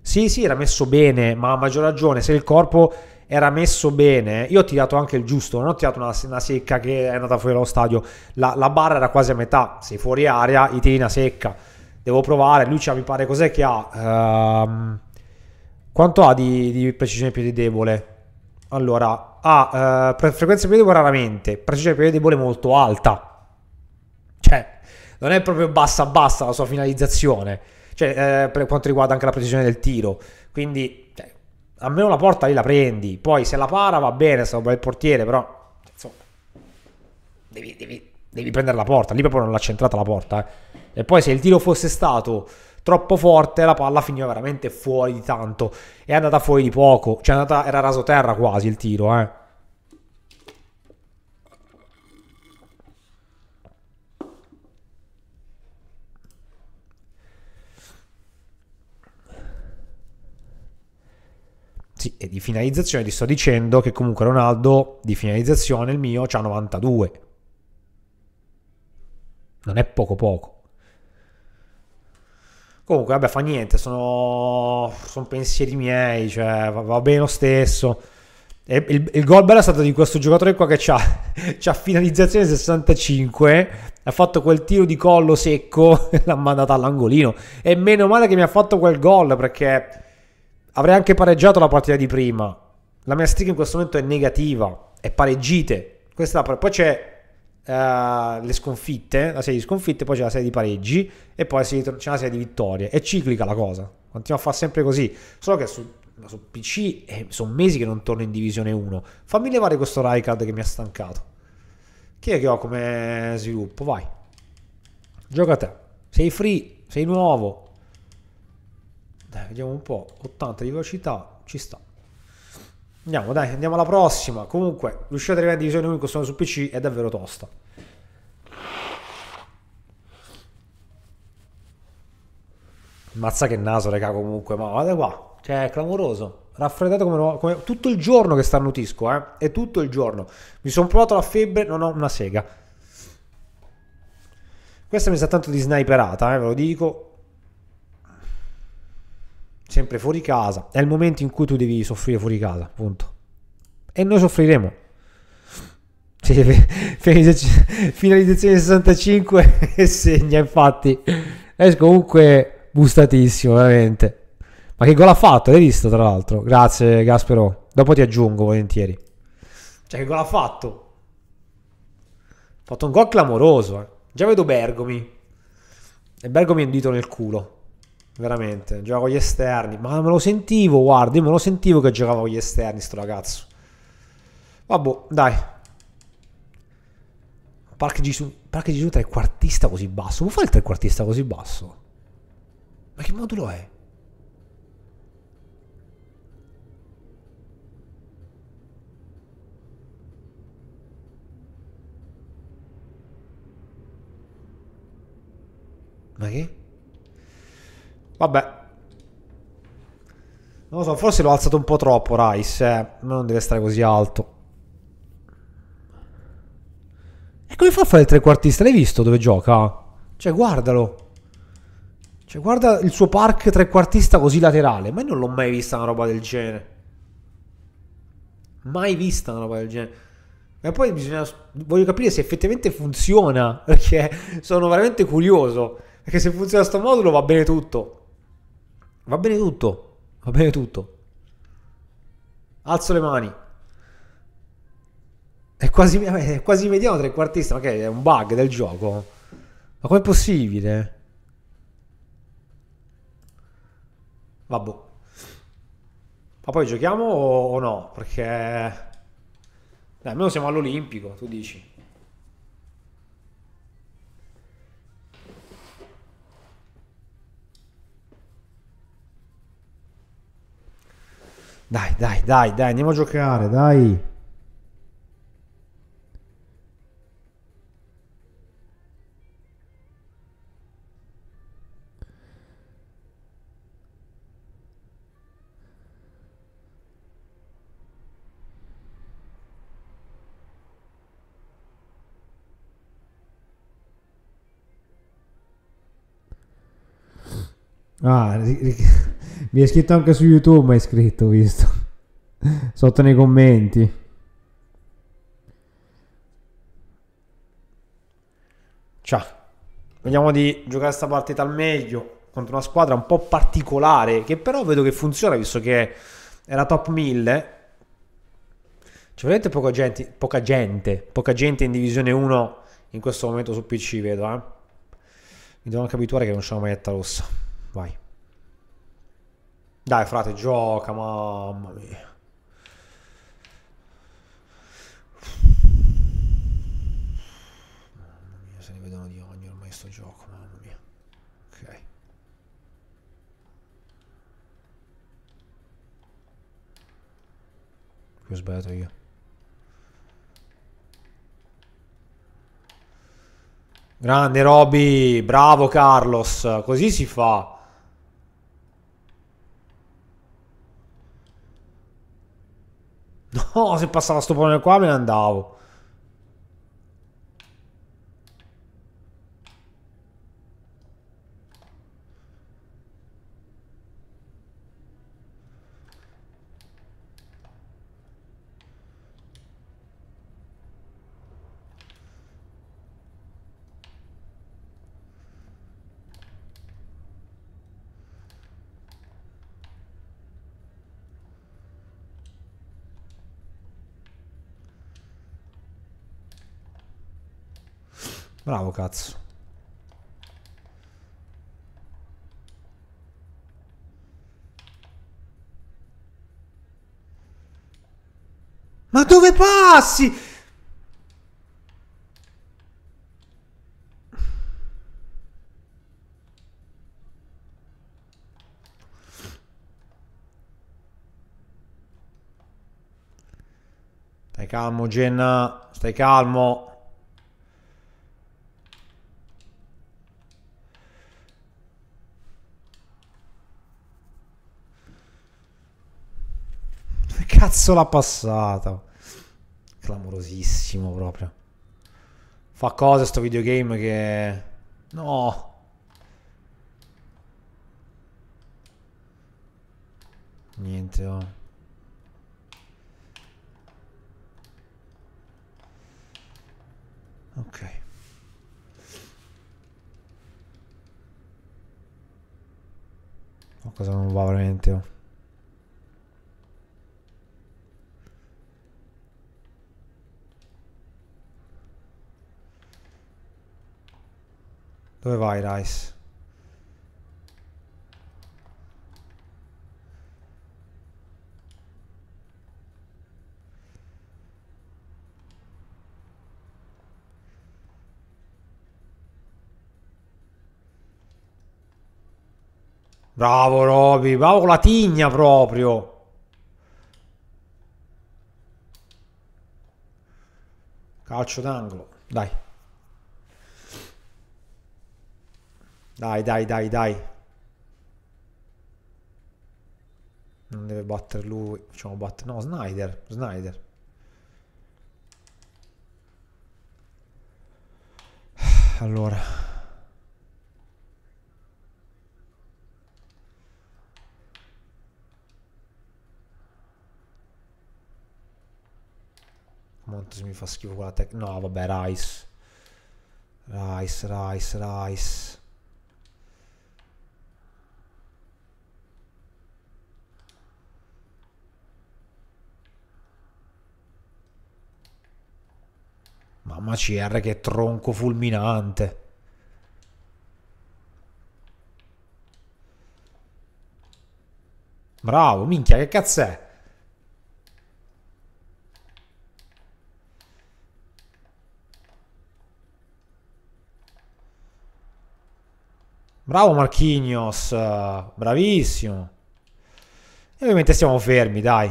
Sì, sì, era messo bene, ma a maggior ragione, se il corpo era messo bene, io ho tirato anche il giusto, non ho tirato una, una secca che è andata fuori dallo stadio, la, la, barra era quasi a metà, sei fuori aria, i tiri una secca, devo provare, Lucia mi pare cos'è che ha... Um, quanto ha di, di precisione debole? Allora, ha eh, frequenza debole raramente, precisione debole molto alta. Cioè, non è proprio bassa bassa la sua finalizzazione. Cioè, eh, per quanto riguarda anche la precisione del tiro. Quindi, cioè, almeno la porta lì la prendi. Poi se la para va bene, se la lo il portiere, però... Insomma, devi, devi, devi prendere la porta. Lì proprio non l'ha centrata la porta. Eh. E poi se il tiro fosse stato troppo forte, la palla finiva veramente fuori di tanto. È andata fuori di poco, cioè andata, era raso terra quasi il tiro, eh. Sì, e di finalizzazione ti sto dicendo che comunque Ronaldo di finalizzazione il mio c'ha 92. Non è poco poco. Comunque, vabbè, fa niente, sono, sono pensieri miei, cioè, va, va, bene lo stesso. E, il, il, gol bello è stato di questo giocatore qua che ha [laughs] finalizzazione 65, ha fatto quel tiro di collo secco e [laughs] l'ha mandata all'angolino. E meno male che mi ha fatto quel gol perché avrei anche pareggiato la partita di prima. La mia streak in questo momento è negativa, è pareggite. Questa, poi c'è Uh, le sconfitte, la serie di sconfitte, poi c'è la serie di pareggi e poi c'è una serie di vittorie. È ciclica la cosa, continua a fare sempre così. Solo che su, su PC eh, sono mesi che non torno in Divisione 1. Fammi levare questo Raikard che mi ha stancato. Chi è che ho come sviluppo? Vai. Gioca a te. Sei free, sei nuovo. Dai, vediamo un po'. 80 di velocità, ci sta. Andiamo, dai, andiamo alla prossima. Comunque, riuscire ad arrivare a divisione unico sono su PC è davvero tosta. Mazza che naso, raga, comunque. Ma guarda qua, cioè, è clamoroso. Raffreddato come, come, tutto il giorno che starnutisco, eh. È tutto il giorno. Mi sono provato la febbre, non ho una sega. Questa mi sa tanto di sniperata, eh, ve lo dico sempre fuori casa. È il momento in cui tu devi soffrire fuori casa, punto. E noi soffriremo. [laughs] finalizzazione 65 e [laughs] segna, infatti. È comunque bustatissimo, veramente. Ma che gol ha fatto? L'hai visto, tra l'altro? Grazie, Gaspero. Dopo ti aggiungo, volentieri. Cioè, che gol ha fatto? Ha fatto un gol clamoroso. Eh. Già vedo Bergomi. E Bergomi è un dito nel culo veramente giocava con gli esterni ma me lo sentivo guarda io me lo sentivo che giocava con gli esterni sto ragazzo vabbè dai Park Jisoo Park Jisoo trequartista così basso come fa il trequartista così basso? ma che modulo è? ma che? Vabbè. Non lo so, forse l'ho alzato un po' troppo, Rice. Eh. Non deve stare così alto. E come fa a fare il trequartista? L'hai visto dove gioca? Cioè, guardalo. Cioè, guarda il suo park trequartista così laterale. Ma io non l'ho mai vista una roba del genere. Mai vista una roba del genere. E poi bisogna... Voglio capire se effettivamente funziona. [laughs] Perché sono veramente curioso. Perché se funziona sto modulo va bene tutto. Va bene tutto. Va bene tutto. Alzo le mani. È quasi, è quasi mediano trequartista, ma che è un bug del gioco. Ma com'è possibile? Vabbè. Ma poi giochiamo o, o no? Perché... Dai, almeno siamo all'Olimpico, tu dici. Dai, dai, dai, dai, andiamo a giocare, dai. Ah, mi è scritto anche su YouTube, ma è scritto, visto. Sotto nei commenti. Ciao. Vediamo di giocare questa partita al meglio contro una squadra un po' particolare che però vedo che funziona visto che era top 1000. C'è veramente poca gente, poca gente, poca gente in divisione 1 in questo momento su PC, vedo, eh. Mi devo anche abituare che non c'è una maglietta rossa. Vai. Dai, frate, gioca, mamma mia. Mamma mia, se ne vedono di ogni ormai sto gioco, mamma mia. Ok. Qui ho sbagliato io. Grande Roby, bravo Carlos, così si fa. [laughs] No, se passava sto pallone qua me ne andavo. Bravo cazzo. Ma dove passi? Stai calmo, Genna. Stai calmo. cazzo l'ha passata? Clamorosissimo proprio. Fa cosa sto videogame che... No! Niente, oh. Ok. Qualcosa non va veramente, oh. Dove vai, Rice? Bravo Roby, bravo con la tigna proprio. Calcio d'angolo, dai. Dai, dai, dai, dai. Non deve battere lui. Facciamo battere... No, Snyder. Snyder. Allora... Montes mi fa schifo quella tech. No, vabbè, Rice. Rice, Rice, Rice. ma CR che tronco fulminante. Bravo, minchia, che cazzo è? Bravo Marchignos, bravissimo. E ovviamente siamo fermi, dai.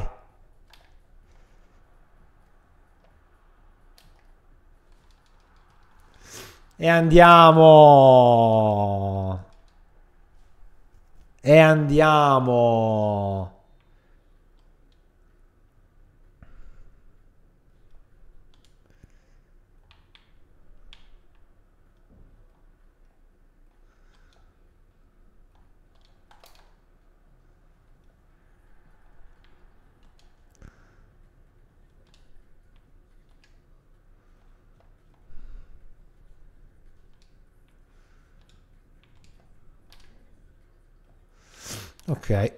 E andiamo. E andiamo. ok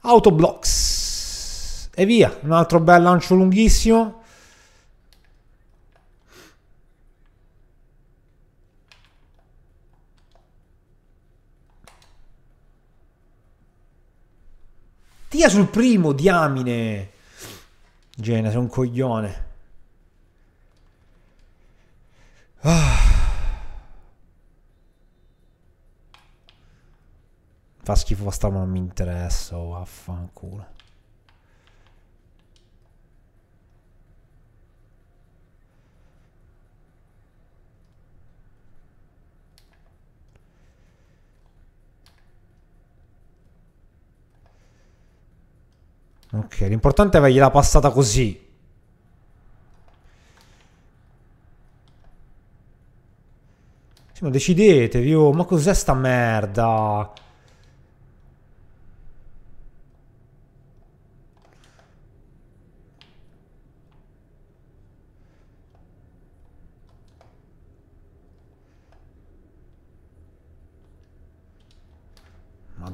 autoblocks e via un altro bel lancio lunghissimo Tia sul primo, diamine. Gene, sei un coglione. Ah. Fa schifo sta ma non mi interessa, oh, vaffanculo. Ok, l'importante è avergliela passata così. Sì, ma decidetevi, oh, ma cos'è sta merda?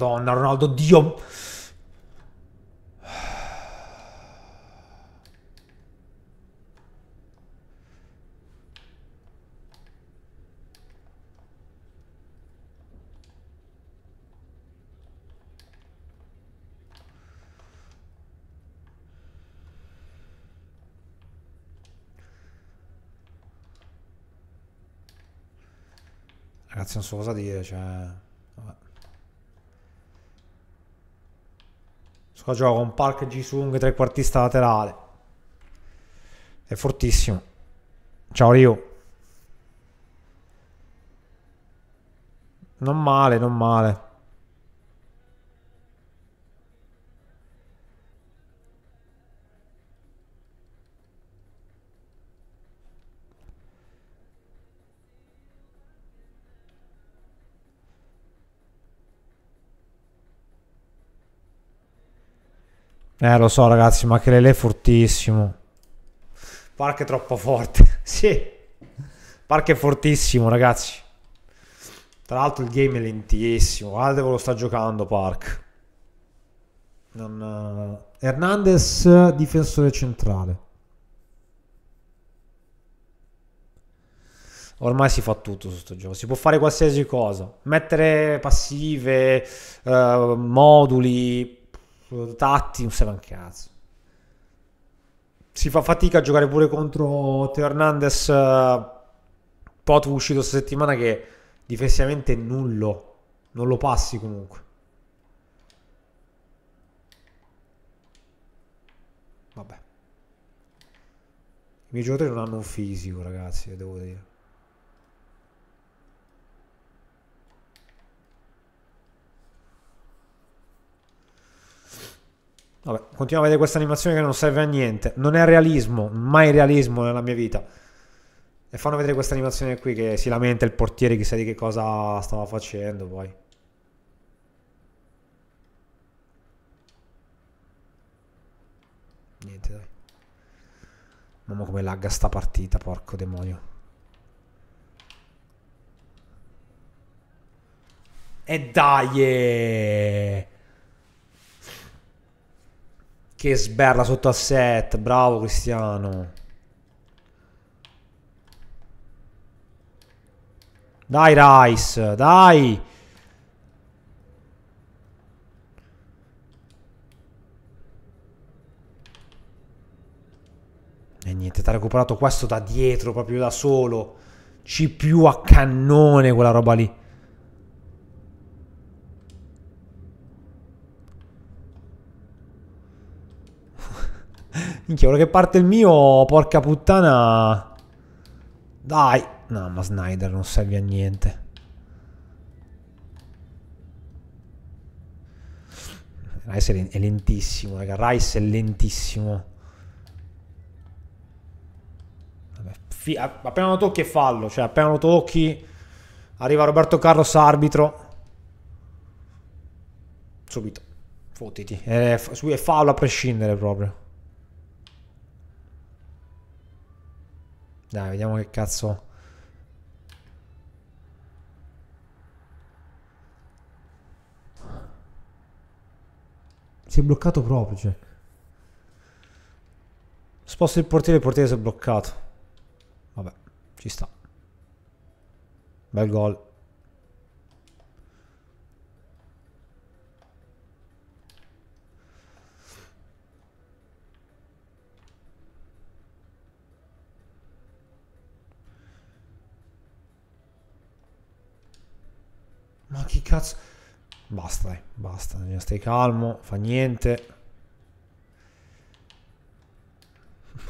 Madonna, Ronaldo, Dio... Ragazzi, non so cosa dire, cioè... Qua gioca con Park Jisung, trequartista laterale. È fortissimo. Ciao Rio. Non male, non male. Eh, lo so, ragazzi, ma che Lele è fortissimo. Park è troppo forte. [laughs] sì. Park è fortissimo, ragazzi. Tra l'altro il game è lentissimo. Guardate come lo sta giocando Park. Non... Eh, Hernandez, difensore centrale. Ormai si fa tutto su questo gioco, si può fare qualsiasi cosa, mettere passive, eh, moduli, Tatti non serve un cazzo. Si fa fatica a giocare pure contro Teo Hernandez. Uh, uscito questa settimana che difensivamente è nullo. Non lo passi comunque. Vabbè. I miei giocatori non hanno un fisico, ragazzi, devo dire. Vabbè, continuo a vedere questa animazione che non serve a niente. Non è realismo, mai realismo nella mia vita. E fanno vedere questa animazione qui che si lamenta il portiere, chissà di che cosa stava facendo poi. Niente, dai. Mamma come lagga sta partita, porco demonio. E dai! Eh! Che sberla sotto a set, bravo Cristiano. Dai Rice, dai. E niente, ti ha recuperato questo da dietro, proprio da solo. C più a cannone quella roba lì. Minchia, ora che parte il mio, porca puttana. Dai. No, ma Snyder non serve a niente. Rice è lentissimo, raga. Rice è lentissimo. Vabbè, appena lo tocchi è fallo. Cioè, appena lo tocchi... Arriva Roberto Carlos, arbitro. Subito. Fottiti. È, eh, è fallo a prescindere proprio. Dai, vediamo che cazzo... Si è bloccato proprio, cioè. Sposto il portiere, il portiere si è bloccato. Vabbè, ci sta. Bel gol. Ma che cazzo... Basta, dai, basta, stai calmo, fa niente.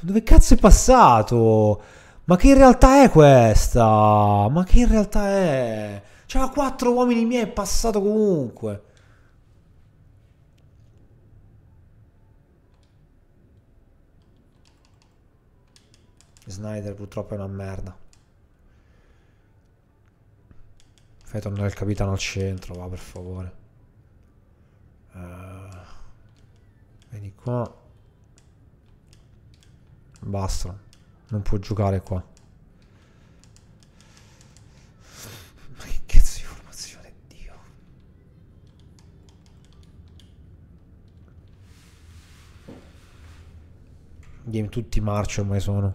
Dove cazzo è passato? Ma che in realtà è questa? Ma che in realtà è? C'era quattro uomini miei, è passato comunque. Snyder purtroppo è una merda. Fai tornare il capitano al centro, va per favore. Uh, vieni qua. Basta. Non può giocare qua. Ma che cazzo di formazione, Dio. Game tutti marcio ormai sono.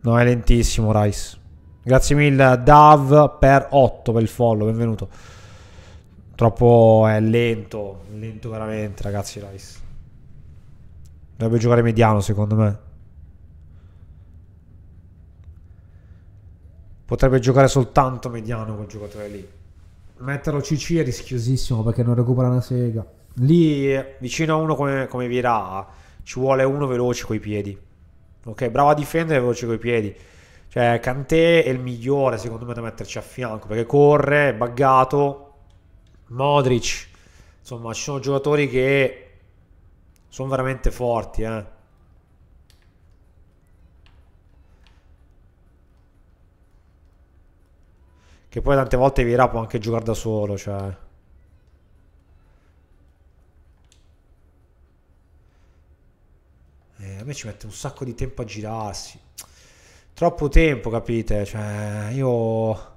No, è lentissimo, Rice. Grazie mille Dav per 8 per il follow, benvenuto. Troppo è eh, lento, lento veramente ragazzi Rice. Dovrebbe giocare mediano secondo me. Potrebbe giocare soltanto mediano quel giocatore lì. Metterlo CC è rischiosissimo perché non recupera una sega. Lì vicino a uno come, come Virà ci vuole uno veloce coi piedi. Ok, bravo a difendere veloce coi piedi cioè, Kanté è il migliore, secondo me, da metterci a fianco, perché corre, è buggato, Modric, insomma, ci sono giocatori che sono veramente forti, eh. Che poi tante volte Vira può anche giocare da solo, cioè... Eh, a me ci mette un sacco di tempo a girarsi troppo tempo, capite? Cioè, io...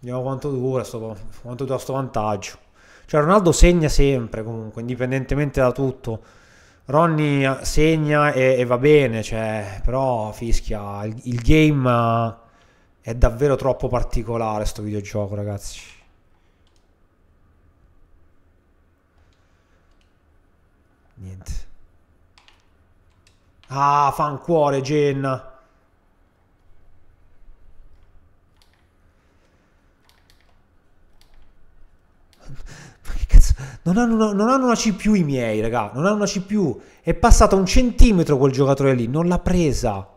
Vediamo quanto dura sto, quanto dura sto vantaggio. Cioè, Ronaldo segna sempre, comunque, indipendentemente da tutto. Ronny eh, segna e, e va bene, cioè, però fischia, il, il game eh, è davvero troppo particolare sto videogioco, ragazzi. Niente. Ah, un cuore, Jenna. Non hanno, una, non hanno, una, CPU i miei, raga. Non hanno una CPU. È passato un centimetro quel giocatore lì. Non l'ha presa.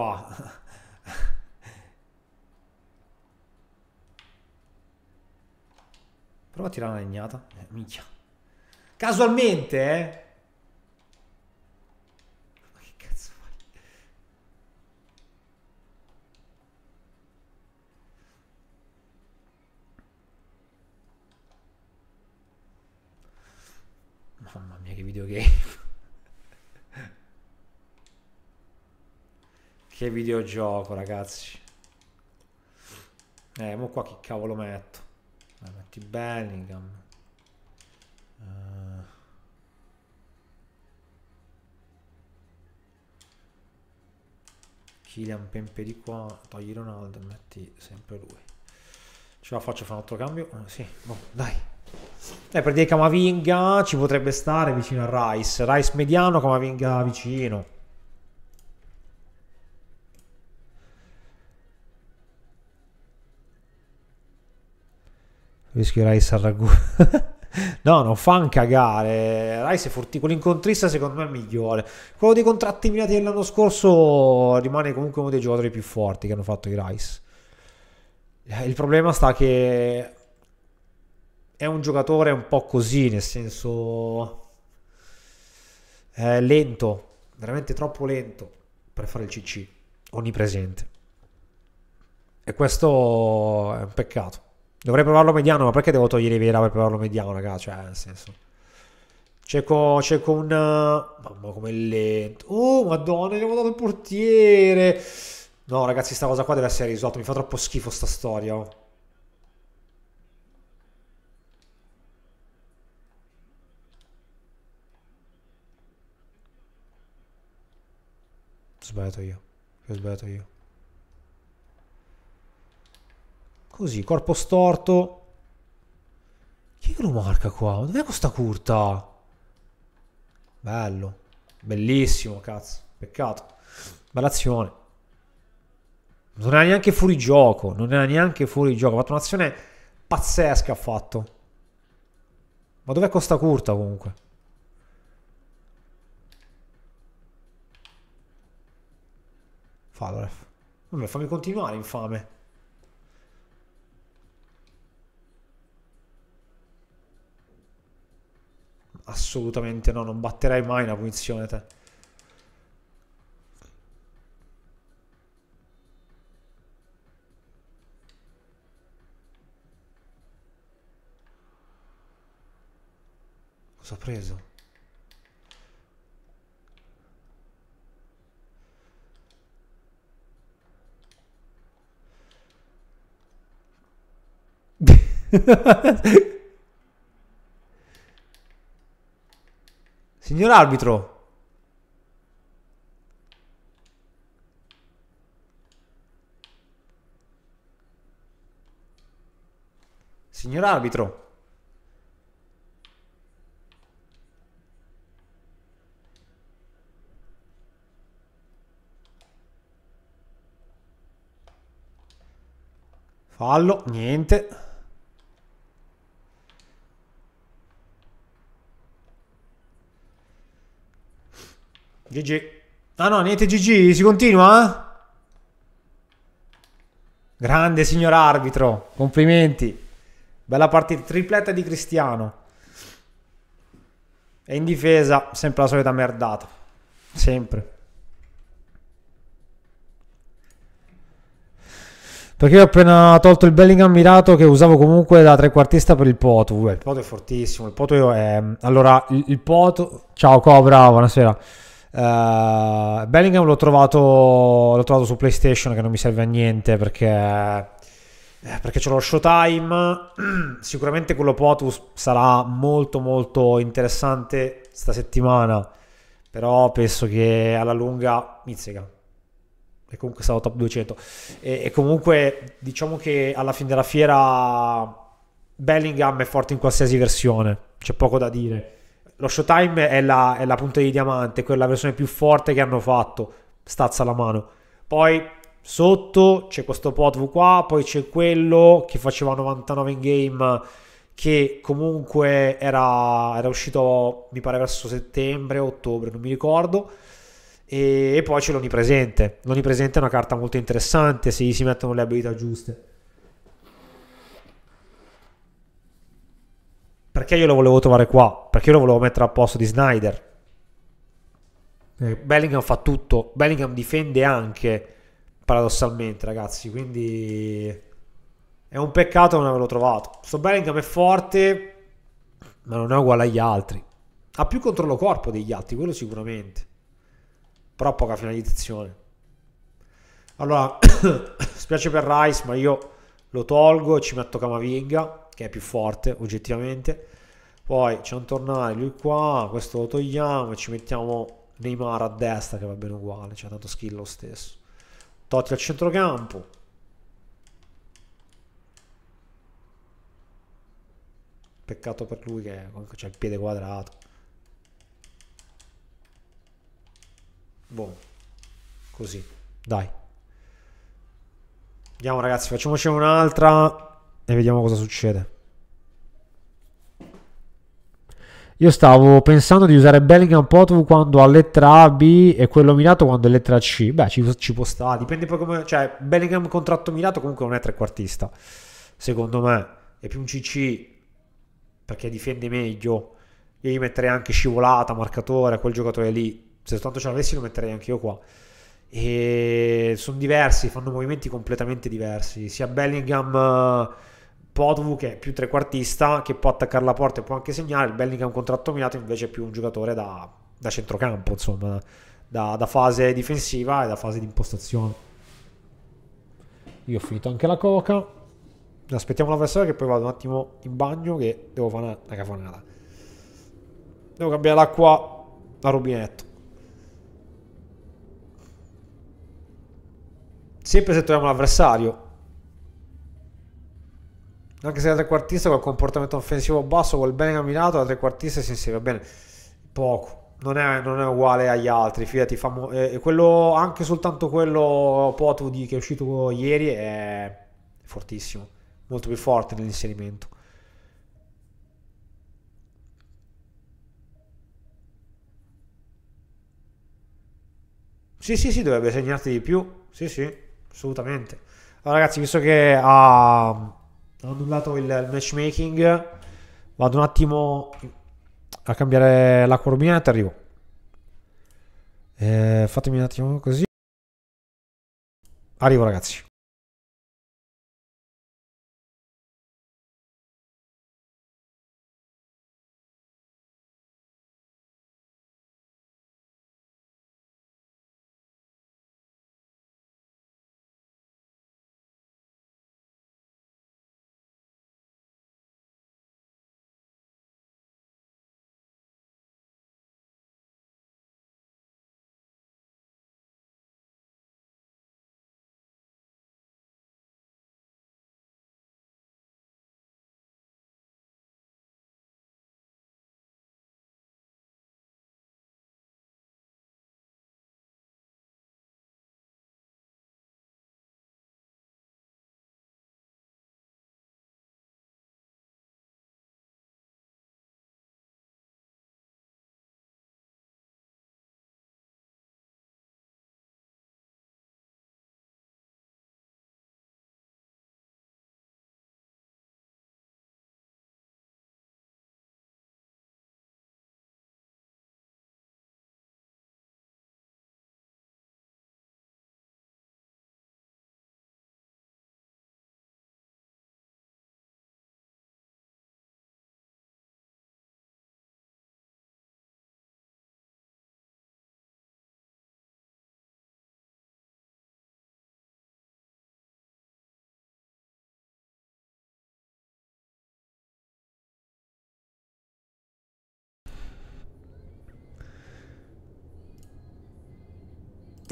qua. Prova a tirare una legnata. Eh, minchia. Casualmente, eh. videogioco, ragazzi. Eh, ma qua che cavolo metto? Eh, metti Bellingham. Uh. Kylian Pempe di qua, togli Ronaldo e metti sempre lui. Ce la faccio fare un altro cambio? Eh, sì, boh, dai. Eh, per dire Camavinga ci potrebbe stare vicino a Rice. Rice mediano, Camavinga vicino. rischio Rice al ragù. [laughs] no, non fan cagare. Rice è fortissimo. L'incontrista secondo me è migliore. Quello dei contratti imminati dell'anno scorso rimane comunque uno dei giocatori più forti che hanno fatto i Rice. Eh, il problema sta che è un giocatore un po' così, nel senso è lento, veramente troppo lento per fare il CC, onnipresente. E questo è un peccato. Dovrei provarlo mediano, ma perché devo togliere Vera per provarlo mediano, raga? Cioè, nel senso... Cerco, cerco un... Mamma, come lento. Oh, madonna, gli ho dato il portiere. No, ragazzi, sta cosa qua deve essere risolta. Mi fa troppo schifo sta storia. Oh. Ho sbagliato io. Ho sbagliato io. Così, corpo storto. Chi che lo marca qua? Dov'è questa curta? Bello. Bellissimo, cazzo. Peccato. Bella azione. Non era neanche fuori gioco. Non era neanche fuori gioco. Ha fatto un'azione pazzesca, ha fatto. Ma dov'è questa Curta comunque? Fallo, ref. Vabbè, fammi continuare, infame. Assolutamente no, non batterai mai una punizione te. Cosa ha preso? [laughs] Signor arbitro. Signor arbitro. Fallo, niente. GG. Ah no, niente GG, si continua? Eh? Grande signor arbitro, complimenti. Bella partita, tripletta di Cristiano. E in difesa, sempre la solita merdata. Sempre. Perché ho appena tolto il Bellingham mirato che usavo comunque da trequartista per il Poto. Eh. Il Poto è fortissimo, il Poto è... Ehm, allora, il Poto... Ciao Cobra, buonasera. Uh, Bellingham l'ho trovato, l'ho trovato su PlayStation che non mi serve a niente perché eh, perché c'è lo showtime. [clears throat] Sicuramente quello Potus sarà molto molto interessante sta settimana. Però penso che alla lunga mizzica. E comunque stato top 200. E, e, comunque diciamo che alla fine della fiera Bellingham è forte in qualsiasi versione. C'è poco da dire lo Showtime è la, è la punta di diamante, quella versione più forte che hanno fatto, stazza la mano. Poi sotto c'è questo Potvu qua, poi c'è quello che faceva 99 in game che comunque era, era uscito mi pare verso settembre, ottobre, non mi ricordo. E, e poi c'è l'Onipresente. L'Onipresente è una carta molto interessante se gli si mettono le abilità giuste. Perché io lo volevo trovare qua? Perché io lo volevo mettere al posto di Snyder. Eh, Bellingham fa tutto. Bellingham difende anche, paradossalmente, ragazzi. Quindi è un peccato non averlo trovato. Sto Bellingham è forte, ma non è uguale agli altri. Ha più controllo corpo degli altri, quello sicuramente. Però poca finalizzazione. Allora, [coughs] spiace per Rice, ma io lo tolgo e ci metto Camavinga che è più forte oggettivamente. Poi c'è un tornare lui qua, questo lo togliamo e ci mettiamo Neymar a destra che va bene uguale, c'è tanto skill lo stesso. Totti al centrocampo. Peccato per lui che comunque c'è il piede quadrato. Boh, così, dai. Andiamo ragazzi, facciamoci un'altra e vediamo cosa succede. Io stavo pensando di usare Bellingham Potu quando ha lettera A, B e quello Minato quando è lettera C. Beh, ci, ci può stare, dipende poi come... Cioè, Bellingham contratto Minato comunque non è trequartista, secondo me. È più un CC perché difende meglio. Io gli metterei anche scivolata, marcatore, quel giocatore lì. Se soltanto ce l'avessi lo metterei anche io qua. E sono diversi, fanno movimenti completamente diversi. Sia Bellingham Podvu che è più trequartista, che può attaccare la porta e può anche segnare, il Belling ha un contratto minato invece è più un giocatore da, da centrocampo, insomma, da, da, fase difensiva e da fase di impostazione. Io ho finito anche la coca. Aspettiamo l'avversario che poi vado un attimo in bagno che devo fare una, una cafonata. Devo cambiare l'acqua a rubinetto. Sempre se troviamo l'avversario anche se da trequartista col comportamento offensivo basso vuol bene camminato la trequartista si insegue bene poco non è, non è, uguale agli altri, fidati, famo- eh, quello, anche soltanto quello Potu che è uscito ieri è fortissimo, molto più forte nell'inserimento. Sì, sì, sì, dovrebbe segnarti di più, sì, sì, assolutamente. Allora, ragazzi, visto che ha... Ah, ho annullato il, matchmaking. Vado un attimo a cambiare la coordinata e arrivo. Eh, fatemi un attimo così. Arrivo ragazzi.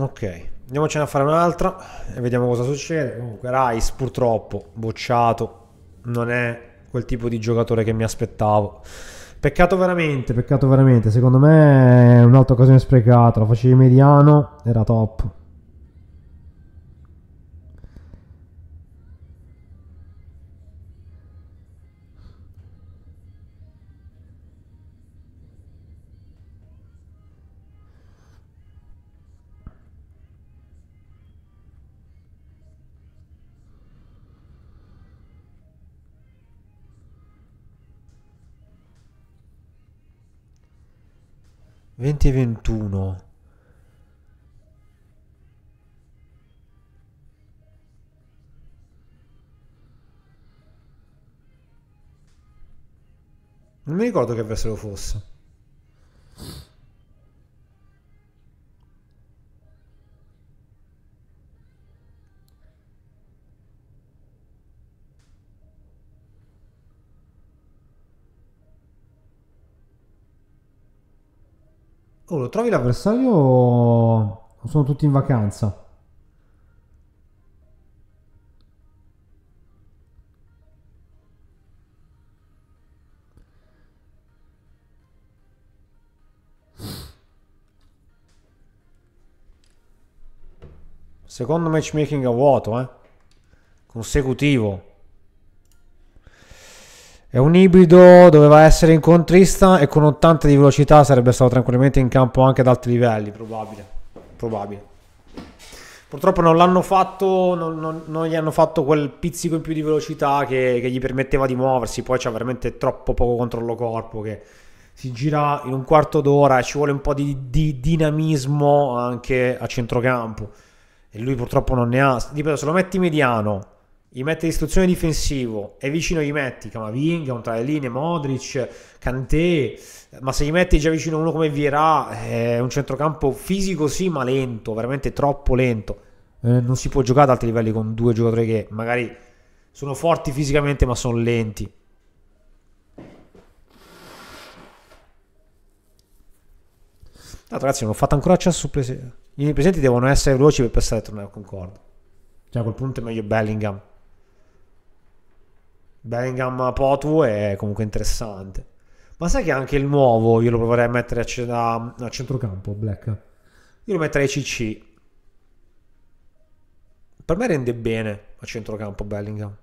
Ok, andiamocene a fare un'altra e vediamo cosa succede. Comunque, Rice purtroppo bocciato, non è quel tipo di giocatore che mi aspettavo. Peccato veramente, peccato veramente. Secondo me è un'altra occasione sprecata. La facevi mediano, era top. 20 non mi ricordo che avversario fosse Oh, lo trovi l'avversario o sono tutti in vacanza? Secondo matchmaking a vuoto, eh? Consecutivo. È un ibrido, doveva essere incontrista e con 80 di velocità sarebbe stato tranquillamente in campo anche ad alti livelli, probabile. probabile. Purtroppo non l'hanno fatto, non, non, non, gli hanno fatto quel pizzico in più di velocità che, che gli permetteva di muoversi, poi c'è veramente troppo poco controllo corpo che si gira in un quarto d'ora e ci vuole un po' di, di dinamismo anche a centrocampo e lui purtroppo non ne ha. Ripeto, se lo metti mediano gli di istruzione difensivo, è vicino gli metti Camavinga, un tra le linee, Modric, Kanté, ma se gli metti già vicino uno come Vierà, è eh, un centrocampo fisico sì, ma lento, veramente troppo lento. Eh, non si può giocare ad altri livelli con due giocatori che magari sono forti fisicamente ma sono lenti. Tanto ah, ragazzi non ho fatto ancora accesso su prese... presenti devono essere veloci per passare a tornare a concordo. Cioè a quel punto è meglio Bellingham. Bellingham Potu è comunque interessante. Ma sai che anche il nuovo io lo proverei a mettere a, a centrocampo, Black. Io lo metterei CC. Per me rende bene a centrocampo Bellingham.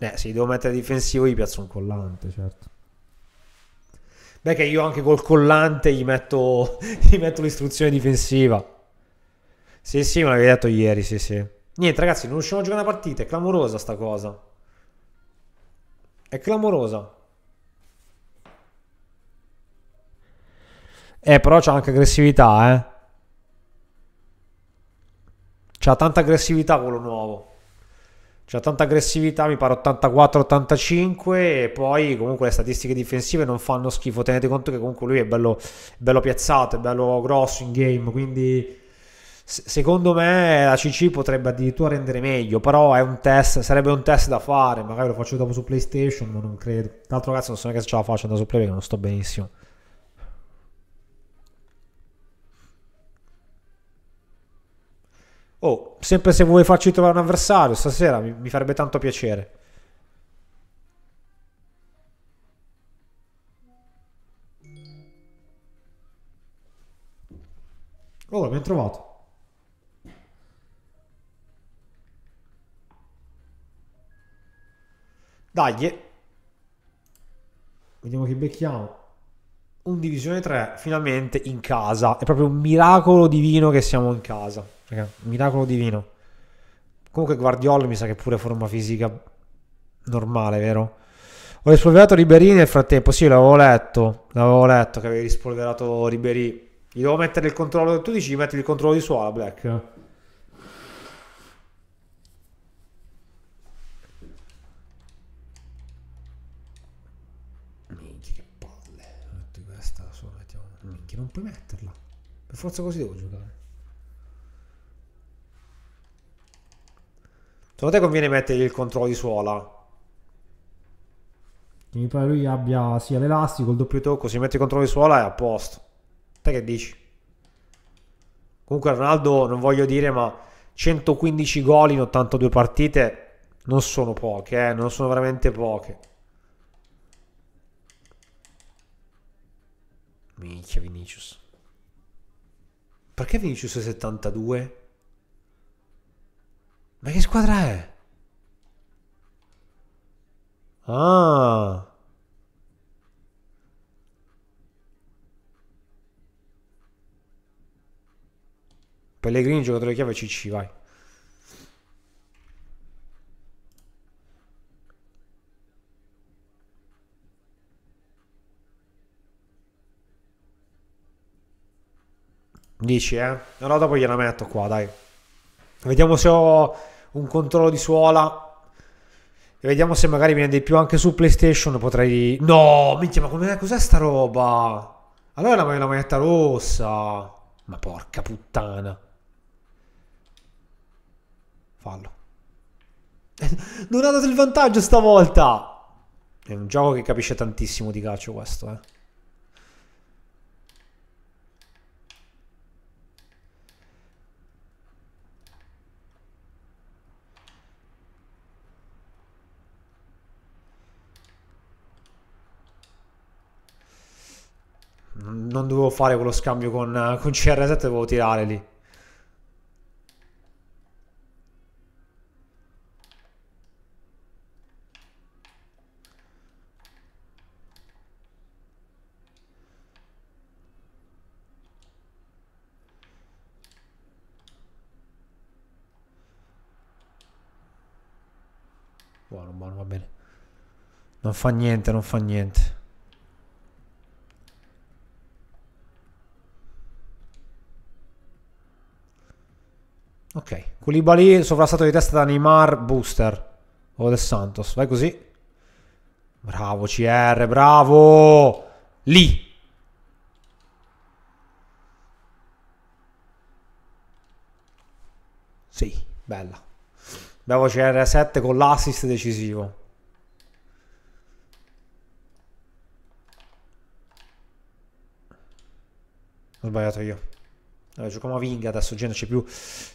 Eh, se devo mettere difensivo gli piazzo un collante, certo. Beh, che io anche col collante gli metto, [laughs] gli metto l'istruzione difensiva. Sì, sì, me l'avevi detto ieri, sì, sì. Niente ragazzi, non riusciamo a giocare una partita, è clamorosa sta cosa. È clamorosa. Eh, però c'ha anche aggressività, eh. C'ha tanta aggressività quello nuovo. C'ha tanta aggressività, mi pare 84-85 e poi comunque le statistiche difensive non fanno schifo. Tenete conto che comunque lui è bello, bello piazzato, è bello grosso in game, quindi secondo me la CC potrebbe addirittura rendere meglio, però è un test, sarebbe un test da fare, magari lo faccio dopo su PlayStation, ma non credo. tra L'altro cazzo non so neanche se ce la faccio andare su Play perché non sto benissimo. Oh, sempre se vuoi farci trovare un avversario stasera mi, mi farebbe tanto piacere. Oh, l'abbiamo trovato. Dai. Vediamo che becchiamo. Un divisione 3 finalmente in casa. È proprio un miracolo divino che siamo in casa. Raga, miracolo divino. Comunque Guardiola mi sa che pure forma fisica normale, vero? Ho rispolverato Ribery nel frattempo. Sì, l'avevo letto. L'avevo letto che avevi rispolverato Ribery. Gli devo mettere il controllo. Tu dici di mettere il controllo di suola, Black. forza così devo giocare. Secondo te conviene mettergli il controllo di suola? Che mi pare lui abbia sia l'elastico, il doppio tocco, si mette il controllo di suola è a posto. Te che dici? Comunque Ronaldo, non voglio dire, ma 115 gol in 82 partite non sono poche, eh? non sono veramente poche. Minchia Vinicius. Perché Vinicius 72? Ma che squadra è? Ah. Pellegrini, giocatore chiave CC, vai. Dici, eh? Allora dopo gliela metto qua, dai. Vediamo se ho un controllo di suola. E vediamo se magari viene di più anche su PlayStation. Potrei. No, minchia, ma cos'è sta roba? Allora la voglio la maglietta rossa. Ma porca puttana. Fallo. [laughs] non ha dato il vantaggio stavolta. È un gioco che capisce tantissimo di calcio questo, eh. non dovevo fare quello scambio con, eh, con CR7, dovevo tirare lì. Buono, buono, va bene. Non fa niente, non fa niente. Ok, Koulibaly sovrastato di testa da Neymar, Booster o del Santos. Vai così. Bravo CR, bravo! Lì! Sì, bella. Bravo CR7 con l'assist decisivo. Ho sbagliato io. Allora, giochiamo a Vinga adesso, gente, c'è più...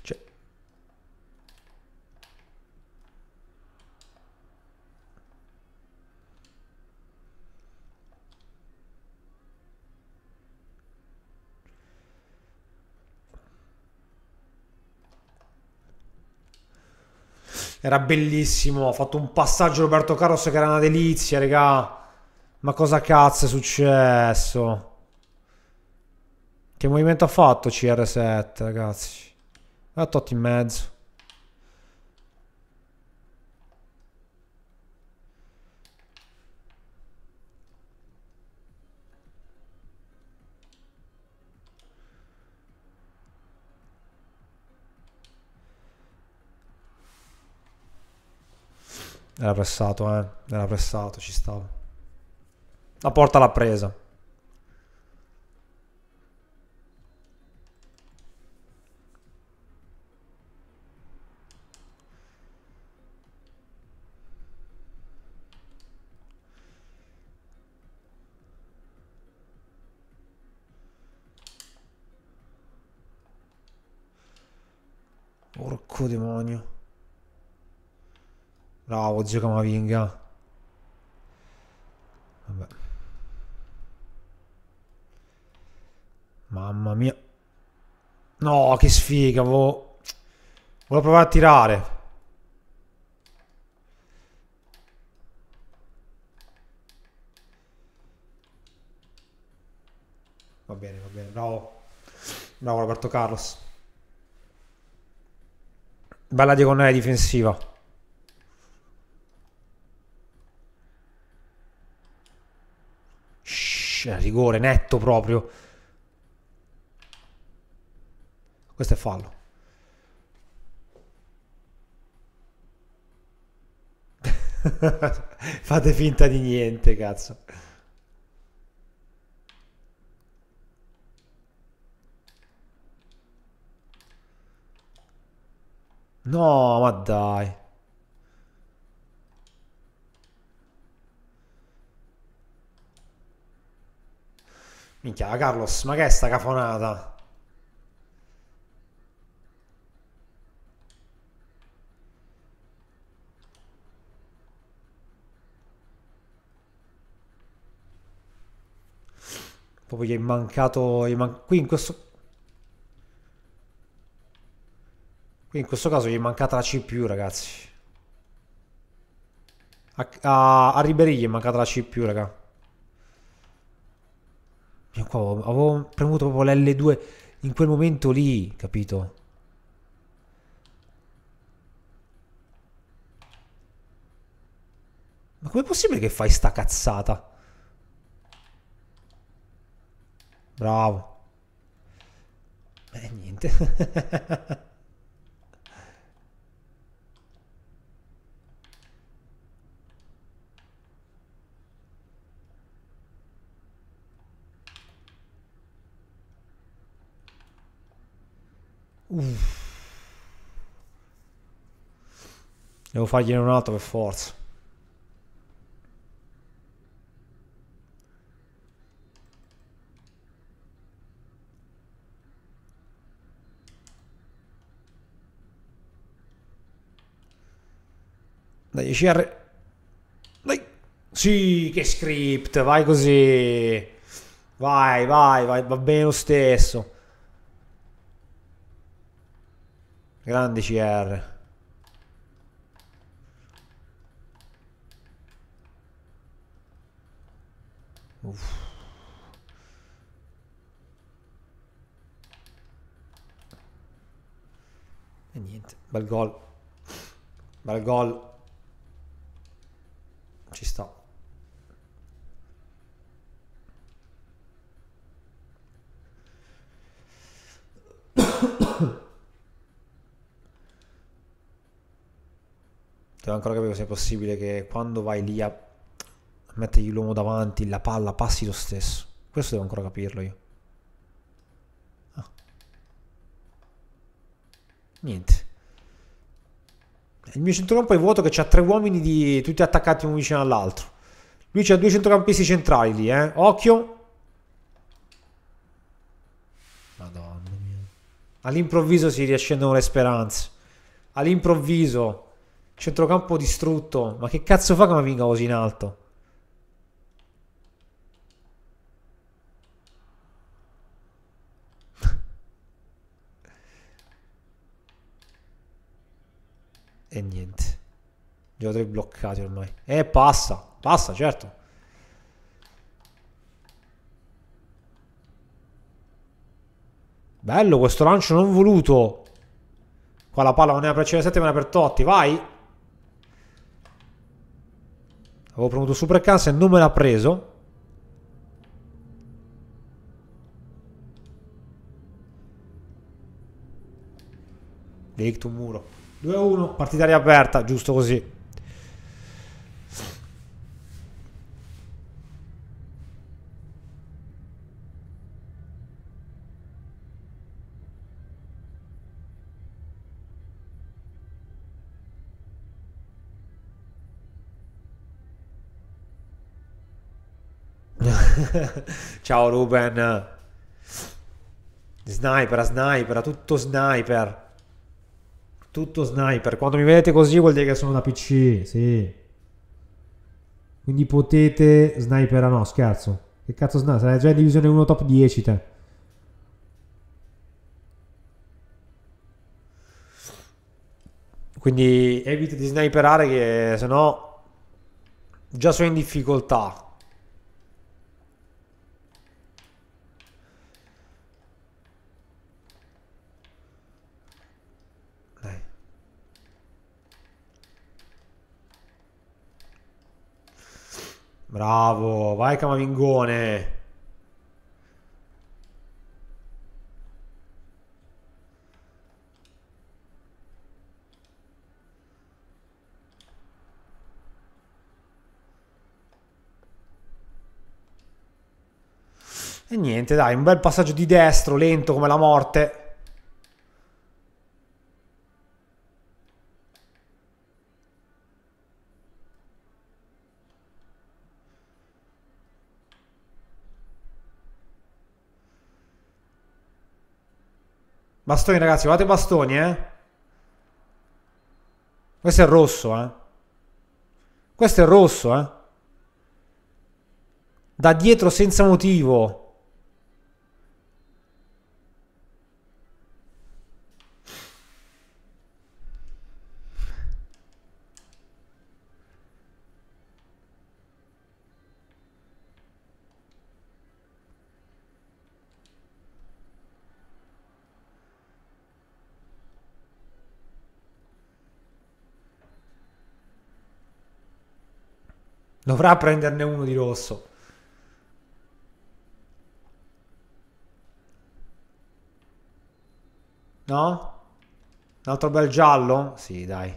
Cioè... Era bellissimo. Ha fatto un passaggio Roberto Carlos che era una delizia, raga. Ma cosa cazzo è successo? Che movimento ha fatto CR7, ragazzi? Ha Totti in mezzo. Era pressato, eh. Era pressato, ci stava. La porta l'ha presa. Orco demonio. Bravo, zio Camavinga. Vabbè. Mamma mia. No, che sfiga, vo... Volevo provare a tirare. Va bene, va bene, bravo. Bravo Roberto Carlos. Bella diagonale difensiva. Cioè, rigore netto proprio. Questo è fallo. [laughs] Fate finta di niente, cazzo. No, ma dai. Minchia, Carlos, ma che è sta cafonata? Proprio gli è mancato... Gli man... Qui in questo... Qui in questo caso gli è mancata la CPU, ragazzi. A, a, a Ribery gli è mancata la CPU, raga qua avevo premuto proprio l'L2 in quel momento lì, capito? Ma com'è possibile che fai sta cazzata? Bravo. Beh, niente. [laughs] Uff. Devo fargliene un altro per forza. Dai, CR. Dai. Sì, che script, vai così. Vai, vai, vai, va bene lo stesso. Grande CR. Uff. E niente, bel gol. Bel gol. Ci sto. devo ancora capire se è possibile che quando vai lì a mettergli l'uomo davanti, la palla passi lo stesso. Questo devo ancora capirlo io. Ah. Niente. Il mio centrocampo è vuoto che c'ha tre uomini di... tutti attaccati uno vicino all'altro. Lui c'ha due centrocampisti centrali lì, eh. Occhio. Madonna mia. All'improvviso si riaccendono le speranze. All'improvviso Centrocampo distrutto. Ma che cazzo fa che mi venga così in alto? [laughs] e niente. Giocatori bloccati ormai. E eh, passa, passa, certo. Bello questo lancio non voluto. Qua la palla non è per CR7 ma è per Totti. Vai. Avevo premuto Super Cancel, non me l'ha preso. Dictum muro. 2-1, partita riaperta, giusto così. [laughs] Ciao Ruben. Sniper, sniper, tutto sniper. Tutto sniper. Quando mi vedete così vuol dire che sono da PC, sì. Quindi potete sniper, no, scherzo. Che cazzo sniper? Sarai già in divisione 1 top 10 te. Quindi evita di sniperare che sennò già sono in difficoltà. Bravo, vai Camavingone. E niente, dai, un bel passaggio di destro, lento come la morte. Bastoni, ragazzi, guardate bastoni, eh. Questo è rosso, eh. Questo è rosso, eh. Da dietro senza motivo. Dovrà prenderne uno di rosso. No? Un altro bel giallo? Sì, dai.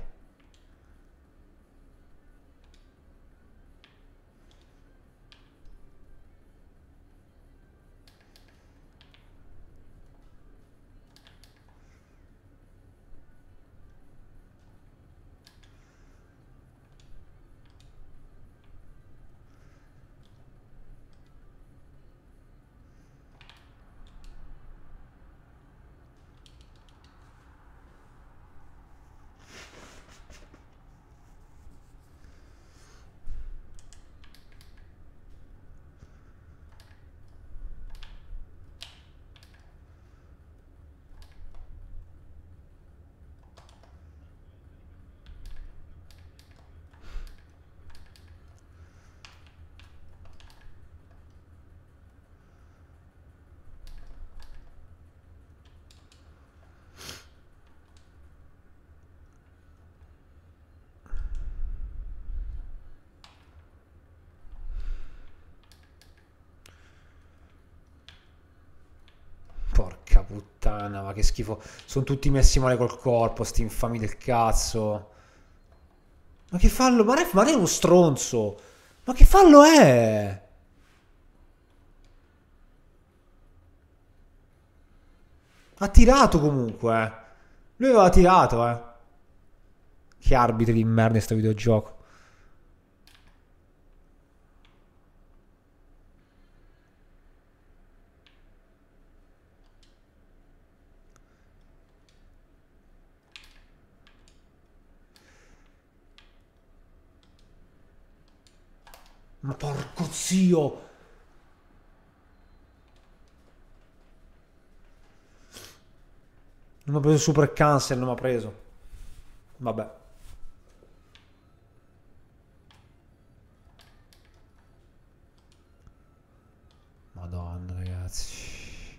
che schifo. Sono tutti messi male col corpo, sti infami del cazzo. Ma che fallo? Ma ref, ma è uno stronzo. Ma che fallo è? Ha tirato comunque. Eh. Lui aveva tirato, eh. Che arbitri di merda in sto videogioco. Ma porco zio! Non ho preso super cancel, non mi ha preso. Vabbè. Madonna, ragazzi.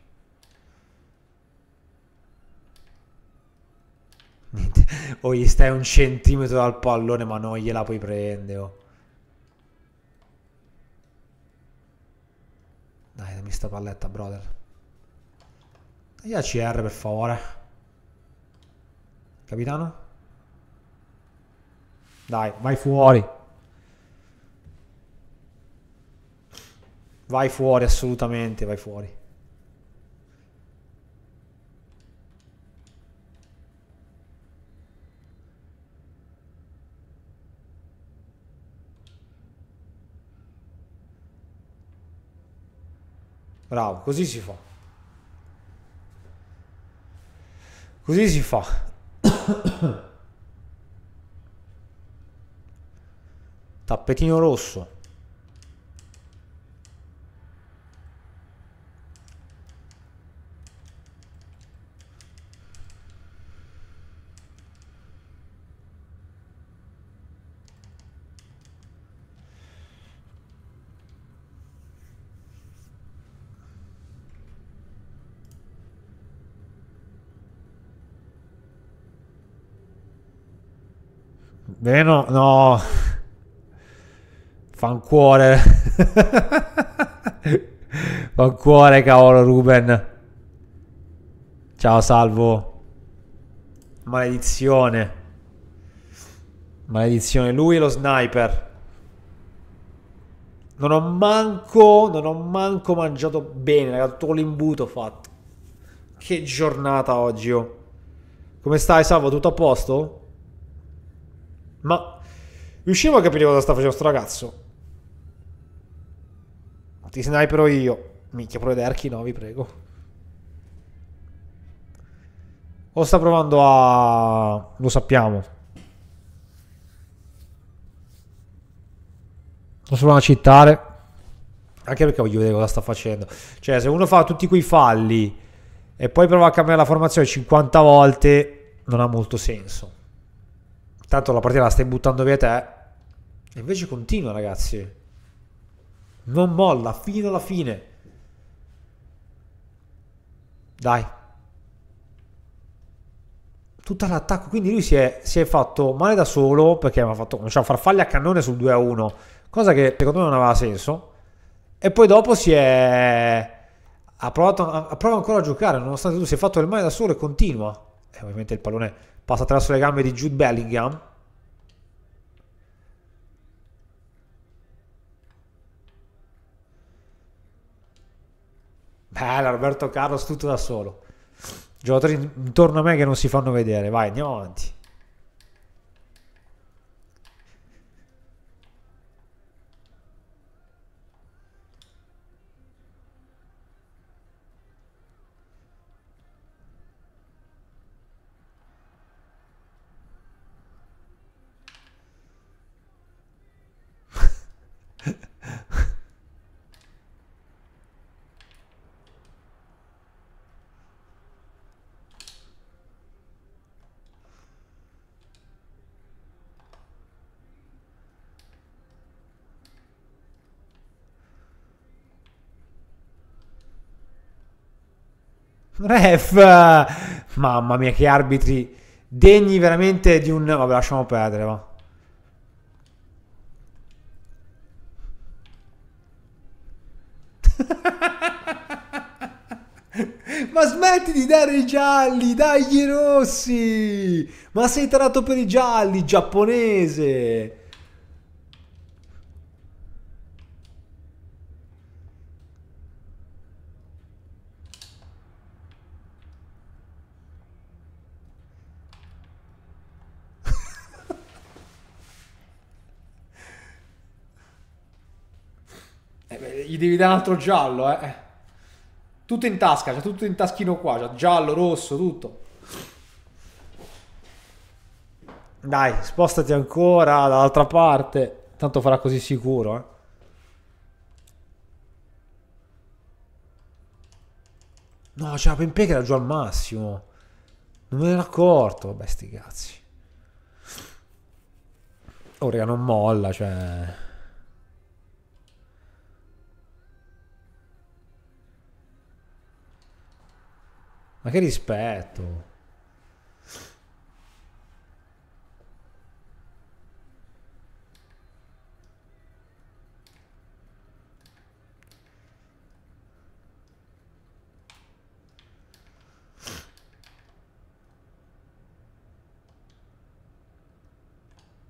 Niente. O oh, gli stai un centimetro dal pallone, ma non gliela puoi prendere. Oh. sta palletta, brother. Taglia ACR, per favore. Capitano? Dai, vai fuori. Vai fuori, assolutamente, vai fuori. Bravo, così si fa. Così si fa. [coughs] Tappetino rosso. Veleno, no. Fan cuore. [laughs] Fan cuore, cavolo, Ruben. Ciao, salvo. Maledizione. Maledizione. Lui e lo sniper. Non ho manco, non ho manco mangiato bene, raga. Tutto l'imbuto fatto. Che giornata oggi, oh. Come stai, Salvo? Tutto a posto? Ma riusciamo a capire cosa sta facendo sto ragazzo? Ti snipero io. Minchia, pure Derki, no, vi prego. O sta provando a... Lo sappiamo. Sto provando a citare. Anche perché voglio vedere cosa sta facendo. Cioè, se uno fa tutti quei falli e poi prova a cambiare la formazione 50 volte, non ha molto senso tanto la partita la stai buttando via te e invece continua ragazzi non molla fino alla fine dai tutta l'attacco quindi lui si è, si è, fatto male da solo perché aveva fatto cominciava a far farfalle a cannone sul 2 a 1 cosa che secondo me non aveva senso e poi dopo si è ha provato ha provato ancora a giocare nonostante tu si è fatto del male da solo e continua e ovviamente il pallone passa attraverso le gambe di Jude Bellingham. Bella Roberto Carlos tutto da solo. Giocatori intorno a me che non si fanno vedere. Vai, andiamo avanti. Ref! Mamma mia, che arbitri degni veramente di un... Vabbè, lasciamo perdere, va. [laughs] Ma smetti di dare i gialli, dagli rossi! Ma sei tarato per i gialli, giapponese! gli devi dare un altro giallo, eh. Tutto in tasca, c'è tutto in taschino qua, c'è giallo, rosso, tutto. Dai, spostati ancora dall'altra parte, tanto farà così sicuro, eh. No, c'era Pempè che era giù al massimo. Non me ne ero accorto. Vabbè, sti cazzi. Ora oh, non molla, cioè... Ma che rispetto.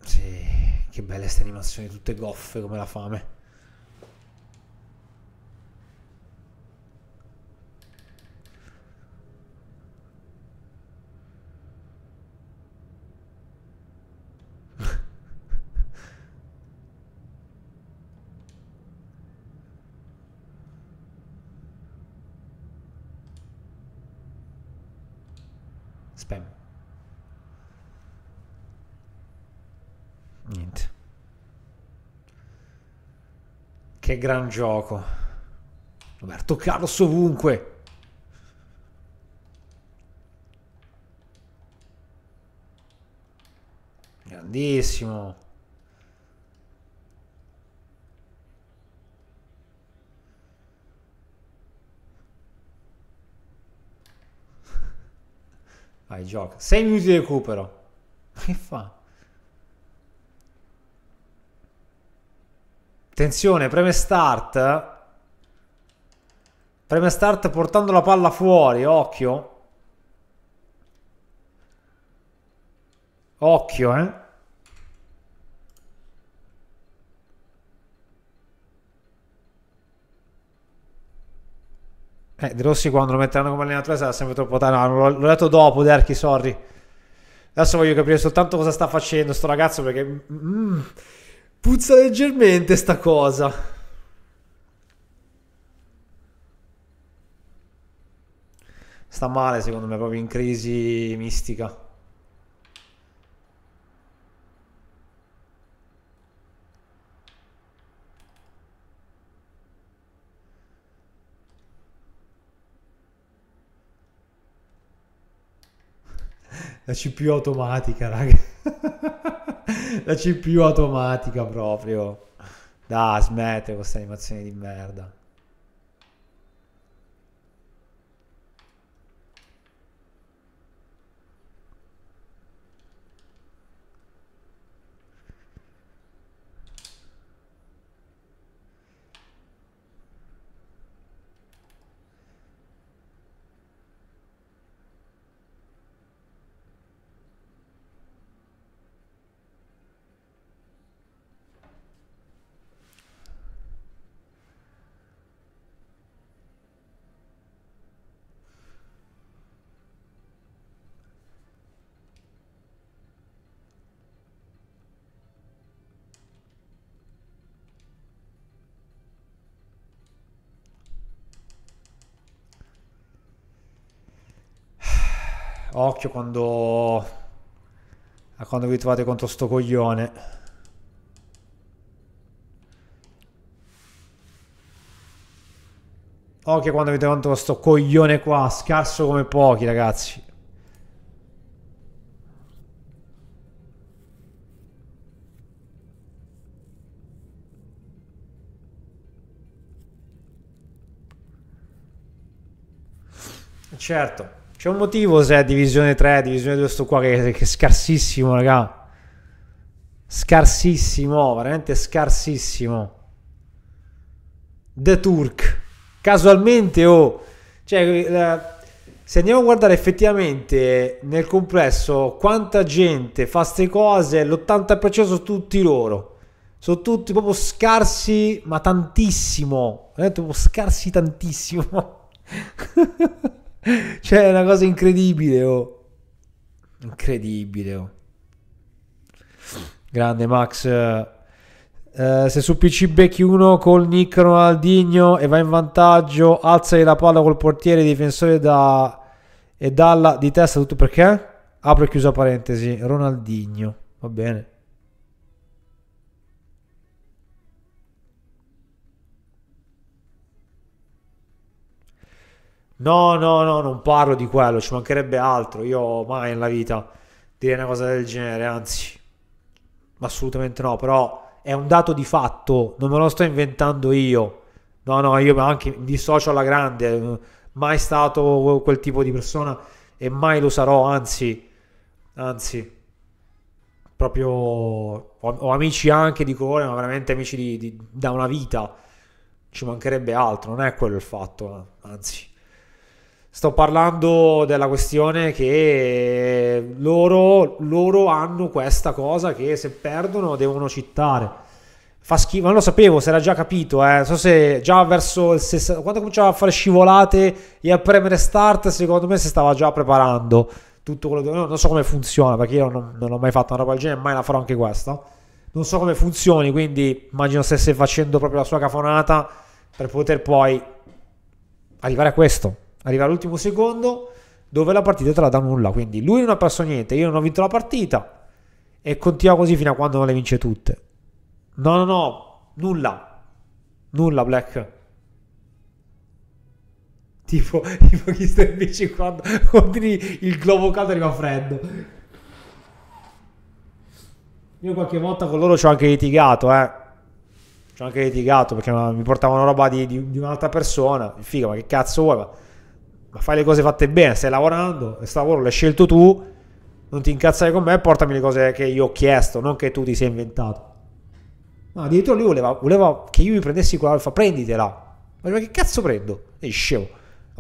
Sì, che belle queste animazioni, tutte goffe come la fame. Che gran gioco. Roberto Carlos ovunque. Grandissimo. Vai, gioca. Sei minuti di recupero. Ma che fa? Attenzione, preme start. Preme start portando la palla fuori, occhio. Occhio, eh. Eh, De Rossi quando lo metteranno come allenatore sarà sempre troppo tardi. No, l'ho letto dopo, Derchi, sorry. Adesso voglio capire soltanto cosa sta facendo sto ragazzo perché... Mm. mm. Puzza leggermente sta cosa. Sta male secondo me, proprio in crisi mistica. la CPU automatica, raga. [laughs] la CPU automatica proprio. Da, smettere con queste animazioni di merda. Occhio quando... A quando vi trovate contro sto coglione. Occhio quando vi trovate contro sto coglione qua. Scarso come pochi, ragazzi. Certo. C'è un motivo se è divisione 3, divisione 2 sto qua che, che è scarsissimo, raga. Scarsissimo, veramente scarsissimo. The Turk. Casualmente o... Oh, cioè, se andiamo a guardare effettivamente nel complesso quanta gente fa queste cose, l'80% sono tutti loro. Sono tutti proprio scarsi, ma tantissimo. Veramente proprio scarsi tantissimo. [laughs] [laughs] cioè, è una cosa incredibile, oh. Incredibile, oh. Grande Max. Uh, se su PC becchi uno col Nick Ronaldinho e va in vantaggio, alza la palla col portiere difensore da, e dalla di testa, tutto perché? Apro e chiuso parentesi, Ronaldinho, va bene. No, no, no, non parlo di quello, ci mancherebbe altro. Io mai nella vita direi una cosa del genere, anzi, assolutamente no, però è un dato di fatto, non me lo sto inventando io. No, no, io anche mi dissocio alla grande, mai stato quel tipo di persona e mai lo sarò, anzi, anzi, proprio ho, amici anche di colore, ma veramente amici di, di, da una vita, ci mancherebbe altro, non è quello il fatto, anzi. Sto parlando della questione che eh, loro, loro, hanno questa cosa che se perdono devono citare. Fa schifo, non lo sapevo, si era già capito, eh. so se già verso il 60, quando cominciava a fare scivolate e a premere start, secondo me si stava già preparando tutto quello che... non so come funziona, perché io non, non ho mai fatto una roba del genere, mai la farò anche questa. Non so come funzioni, quindi immagino stesse facendo proprio la sua cafonata per poter poi arrivare a questo arriva all'ultimo secondo dove la partita te la dà nulla. Quindi lui non ha perso niente, io non ho vinto la partita e continua così fino a quando non le vince tutte. No, no, no, nulla. Nulla, Black. Tipo, [laughs] tipo chi sta invece quando [laughs] ordini il globo caldo arriva freddo. Io qualche volta con loro ci ho anche litigato, eh. Ci ho anche litigato perché mi portavano roba di, di, di un'altra persona. Figa, ma che cazzo vuoi? Ma ma fai le cose fatte bene, stai lavorando, questo lavoro l'hai scelto tu, non ti incazzare con me e portami le cose che io ho chiesto, non che tu ti sei inventato. No, addirittura lui voleva, voleva che io mi prendessi quella alfa, prenditela. Ma che cazzo prendo? E scemo.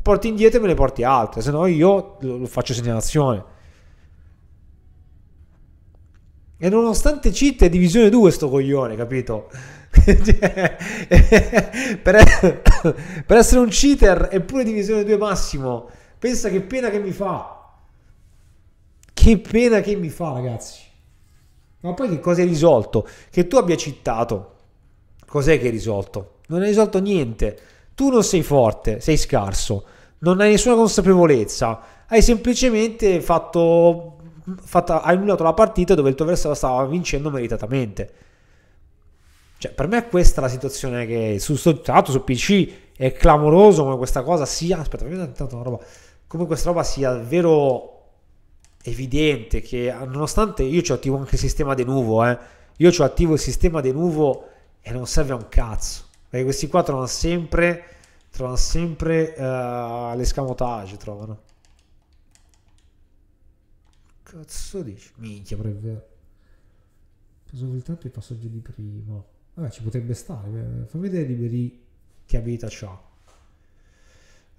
porti indietro e me ne porti altre, se no io lo faccio segnalazione. E nonostante cheat è divisione 2 sto coglione, capito? Cioè, [laughs] per, per essere un cheater eppure divisione 2 massimo. Pensa che pena che mi fa. Che pena che mi fa, ragazzi. Ma poi che cosa hai risolto? Che tu abbia citato. Cos'è che hai risolto? Non hai risolto niente. Tu non sei forte, sei scarso. Non hai nessuna consapevolezza. Hai semplicemente fatto, fatto annullato la partita dove il tuo avversario stava vincendo meritatamente. Cioè, per me questa è la situazione che su, tra l'altro su PC è clamoroso come questa cosa sia. Aspetta, mi è una roba. Come questa roba sia davvero evidente che ah, nonostante io ci ho attivo anche il sistema de nuovo, eh, io ci ho attivo il sistema de nuovo e non serve a un cazzo. Perché questi qua trovano sempre trovano sempre uh, l'escamotage, trovano. Cazzo dici? Minchia, per vero. Preso soltanto i passaggi di prima. Vabbè, ci potrebbe stare, Fammi vedere liberi che abilità ha.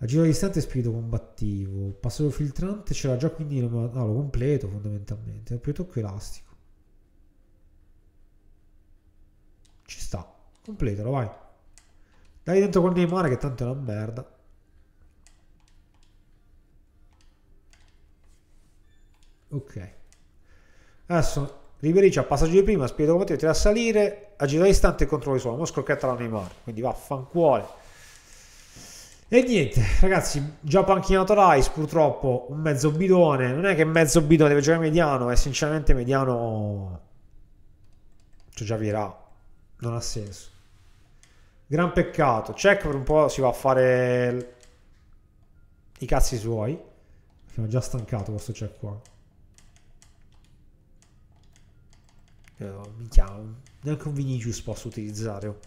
A giro distante spirito combattivo, passato filtrante c'era già quindi ma ah, lo completo fondamentalmente, più tocco elastico. Ci sta, completalo, vai. Dai dentro con Neymar che tanto è una merda. Ok. Adesso Riberici a passaggio di prima, Spirito come te, tira a salire, agita distante e controllo solo, non scrocchetta la Neymar, quindi vaffanculo. E niente, ragazzi, già panchinato Rice purtroppo, un mezzo bidone, non è che mezzo bidone deve giocare mediano, e sinceramente mediano... Cioè già virà, non ha senso. Gran peccato, check per un po' si va a fare i cazzi suoi, che già stancato questo check qua. Però, eh, minchia, neanche un Vinicius posso utilizzare. Oh.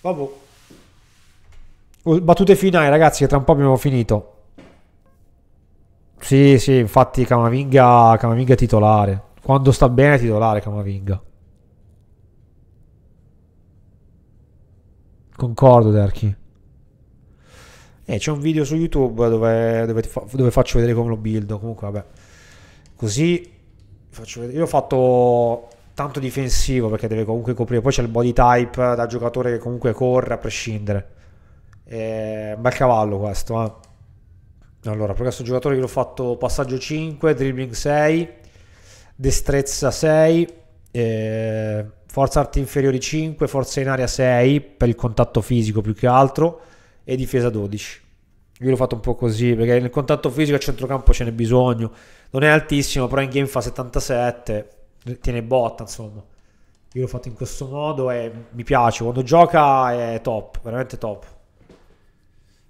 Vabbè. Oh, battute finali, ragazzi, che tra un po' abbiamo finito. Sì, sì, infatti Camavinga, Camavinga titolare. Quando sta bene titolare Camavinga. Concordo, Derchi. Eh, c'è un video su YouTube dove, dove, fa, dove, faccio vedere come lo buildo. Comunque, vabbè. Così faccio vedere. Io ho fatto tanto difensivo perché deve comunque coprire. Poi c'è il body type da giocatore che comunque corre a prescindere. È eh, un bel cavallo questo. Eh. Allora, per questo giocatore io ho fatto passaggio 5, dribbling 6, destrezza 6, eh, forza arti inferiori 5, forza in aria 6 per il contatto fisico più che altro e difesa 12. Io l'ho fatto un po' così perché nel contatto fisico a centrocampo ce n'è bisogno. Non è altissimo, però in game fa 77, tiene botta, insomma. Io l'ho fatto in questo modo e mi piace. Quando gioca è top, veramente top.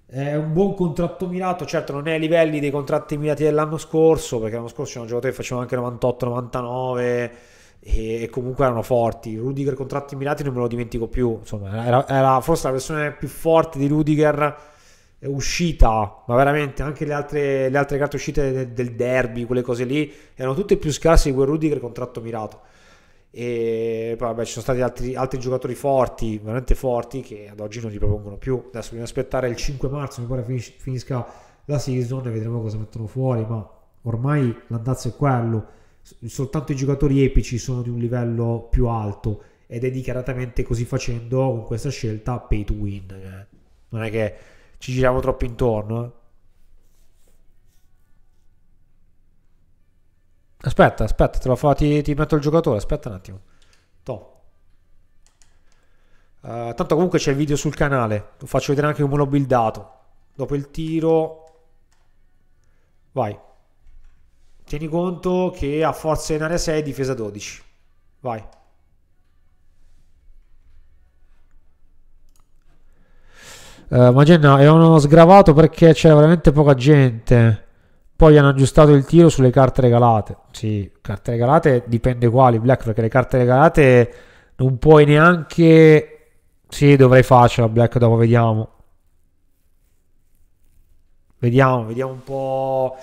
È un buon contratto mirato, certo non è ai livelli dei contratti mirati dell'anno scorso, perché l'anno scorso c'erano giocatori che facevano anche 98-99 e, comunque erano forti. Rudiger contro Attimirati non me lo dimentico più, insomma, era, era forse la versione più forte di Rudiger uscita, ma veramente anche le altre, le altre carte uscite del, del, derby, quelle cose lì, erano tutte più scarse di quel Rudiger contratto mirato. E poi vabbè, ci sono stati altri, altri, giocatori forti, veramente forti, che ad oggi non li propongono più. Adesso bisogna aspettare il 5 marzo, mi pare finisca la season e vedremo cosa mettono fuori, ma ormai l'andazzo è quello soltanto i giocatori epici sono di un livello più alto ed è dichiaratamente così facendo con questa scelta pay to win. Eh. Non è che ci giriamo troppo intorno. Eh? Aspetta, aspetta, te lo fa, ti, ti, metto il giocatore, aspetta un attimo. Toh. Eh, uh, tanto comunque c'è il video sul canale, lo faccio vedere anche come l'ho buildato. Dopo il tiro... Vai. Tieni conto che ha forza in area 6 difesa 12. Vai. Uh, eh, Magenna è uno sgravato perché c'era veramente poca gente. Poi hanno aggiustato il tiro sulle carte regalate. Sì, carte regalate dipende quali, Black, perché le carte regalate non puoi neanche... Sì, dovrei farcela, Black, dopo vediamo. Vediamo, vediamo un po'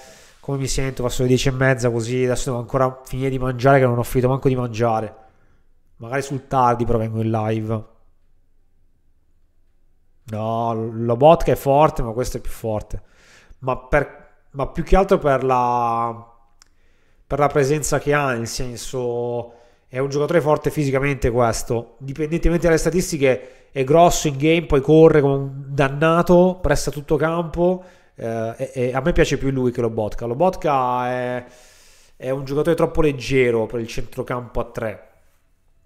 come mi sento, passo le 10 e mezza così adesso devo ancora finire di mangiare che non ho finito manco di mangiare. Magari sul tardi però vengo in live. No, l'obot che è forte, ma questo è più forte. Ma, per, ma più che altro per la, per la presenza che ha, nel senso è un giocatore forte fisicamente questo, indipendentemente dalle statistiche è grosso in game, poi corre come un dannato, presta tutto campo eh, e, e a me piace più lui che Lobotka. Lobotka è, è un giocatore troppo leggero per il centrocampo a 3.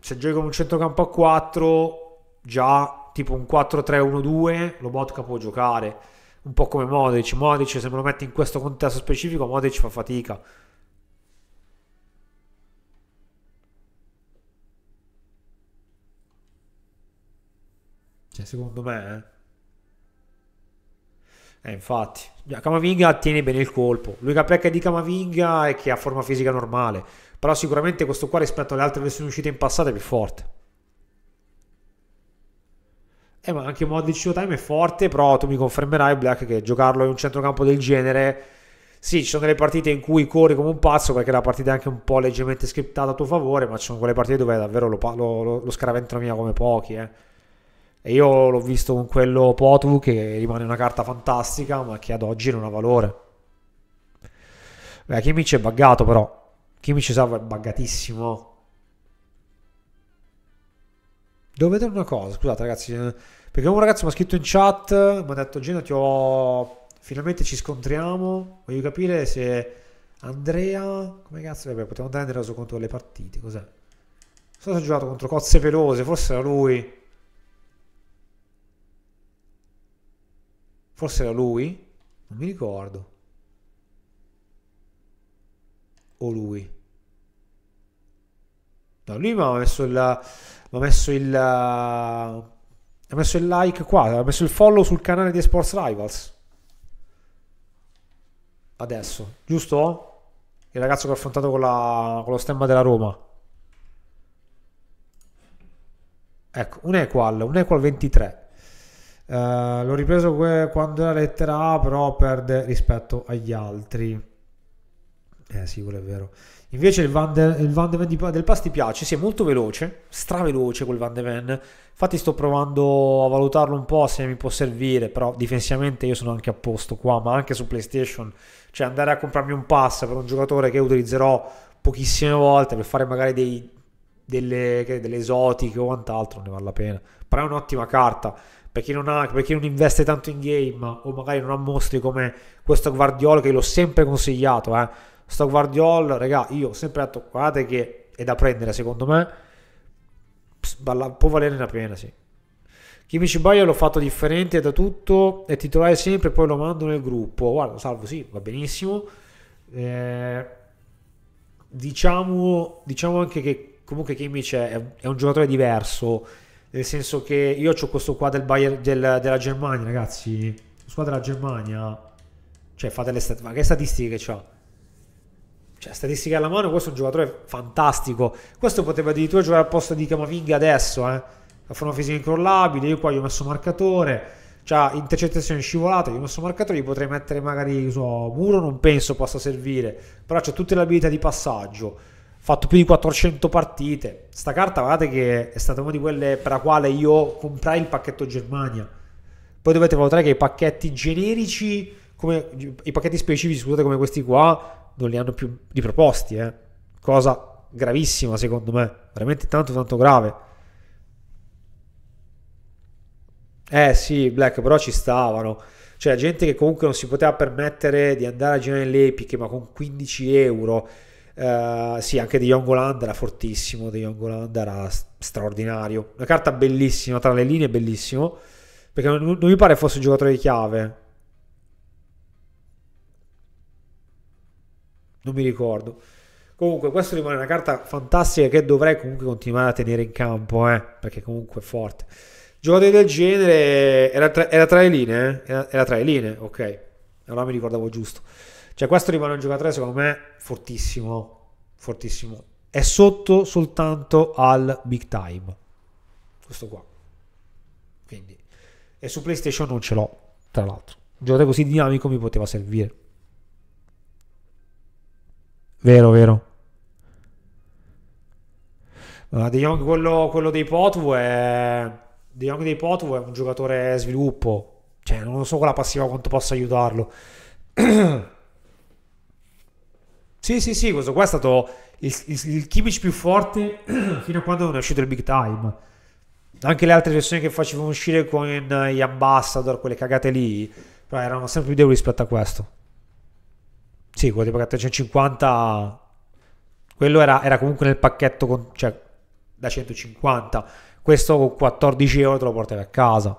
Se giochi con un centrocampo a 4, già tipo un 4-3-1-2, Lobotka può giocare. Un po' come Modic. Modic, se me lo metti in questo contesto specifico, Modic fa fatica. Cioè, secondo me... Eh eh, infatti, Camavinga tiene bene il colpo. L'unica pecca di Camavinga è che ha forma fisica normale, però sicuramente questo qua rispetto alle altre versioni uscite in passato è più forte. Eh, ma anche Modic Time è forte, però tu mi confermerai, Black, che giocarlo in un centrocampo del genere... Sì, ci sono delle partite in cui corri come un pazzo perché la partita è anche un po' leggermente scriptata a tuo favore, ma ci sono quelle partite dove davvero lo, lo, lo scaraventano via come pochi, eh. E io l'ho visto con quello Potu che rimane una carta fantastica, ma che ad oggi non ha valore. Beh, Kimmich è buggato però. Kimmich salva è buggatissimo. Devo vedere una cosa, scusate ragazzi, eh, perché un ragazzo mi ha scritto in chat, mi ha detto Gino ti ho... finalmente ci scontriamo, voglio capire se Andrea... come cazzo, vabbè, potevamo andare nel reso conto delle partite, cos'è? Non so se ha giocato contro Cozze Pelose, forse era lui. Forse era lui? Non mi ricordo. O lui? No, lui mi ha messo il... Mi ha messo il... ha messo il like qua, mi ha messo il follow sul canale di Sports Rivals. Adesso, giusto? Il ragazzo che ho affrontato con, la, con lo stemma della Roma. Ecco, un equal, un equal 23. Eh, l'ho ripreso quando era lettera A, però perde rispetto agli altri. Eh sì, quello è vero. Invece il Van, de- il Van de Ven di- del Pasti piace, sì, è molto veloce, straveloce quel Van de Ven. Infatti sto provando a valutarlo un po' se mi può servire, però difensivamente io sono anche a posto qua, ma anche su PlayStation. Cioè andare a comprarmi un pass per un giocatore che utilizzerò pochissime volte per fare magari dei, delle, delle esotiche o quant'altro, ne vale la pena. Però è un'ottima carta per chi, non ha, per chi non investe tanto in game o magari non ha mostri come questo Guardiol che l'ho sempre consigliato, eh. Sto Guardiol, raga, io ho sempre detto, guardate che è da prendere secondo me, può valere la pena, sì. Kimichi Bayer l'ho fatto differente da tutto, è titolare sempre, poi lo mando nel gruppo. Guarda, salvo, sì, va benissimo. Eh, diciamo, diciamo anche che comunque Kimichi è, è un giocatore diverso nel senso che io ho questo qua del Bayern, del, della Germania, ragazzi. Questo qua della Germania, cioè fate le statistiche, ma che statistiche c'ha? Cioè, statistiche alla mano, questo è un giocatore fantastico. Questo potrebbe addirittura giocare al posto di Camavinga adesso, eh. La forma fisica incrollabile, io qua gli ho messo marcatore, cioè intercettazione scivolata, gli ho messo marcatore, gli potrei mettere magari, so, muro non penso possa servire, però c'è tutte le abilità di passaggio fatto più di 400 partite. Sta carta, guardate che è stata una di quelle per la quale io comprai il pacchetto Germania. Poi dovete notare che i pacchetti generici, come, i pacchetti specifici, scusate, come questi qua, non li hanno più riproposti, eh. Cosa gravissima, secondo me. Veramente tanto, tanto grave. Eh sì, Black, però ci stavano. Cioè, gente che comunque non si poteva permettere di andare a girare le epiche, ma con 15 euro eh, sì, anche di Yongoland era fortissimo, di Yongoland era straordinario. Una carta bellissima, tra le linee bellissimo, perché non, non mi pare fosse un giocatore di chiave. Non mi ricordo. Comunque, questa rimane una carta fantastica che dovrei comunque continuare a tenere in campo, eh, perché comunque è forte. Giocatori del genere era tra, era tra le linee, eh? era, era tra le linee, ok. Allora mi ricordavo giusto. Cioè, questo rimane un giocatore, secondo me, fortissimo. Fortissimo. È sotto soltanto al big time. Questo qua. Quindi. E su PlayStation non ce l'ho, tra l'altro. Un giocatore così dinamico mi poteva servire. Vero, vero. Ma De Jong, quello, quello dei Potvu è... De Jong dei Potvu è un giocatore sviluppo. Cioè, non so con la passiva quanto possa aiutarlo. [clears throat] Sì, sì, sì, questo qua è stato il, il, il Kibic più forte [clears throat] fino a quando non è uscito il Big Time. Anche le altre versioni che facevano uscire con eh, gli Ambassador, quelle cagate lì, però erano sempre più deboli rispetto a questo. Sì, quello di pacchetto 150, quello era, era comunque nel pacchetto con, cioè, da 150. Questo con 14 euro te lo portavi a casa.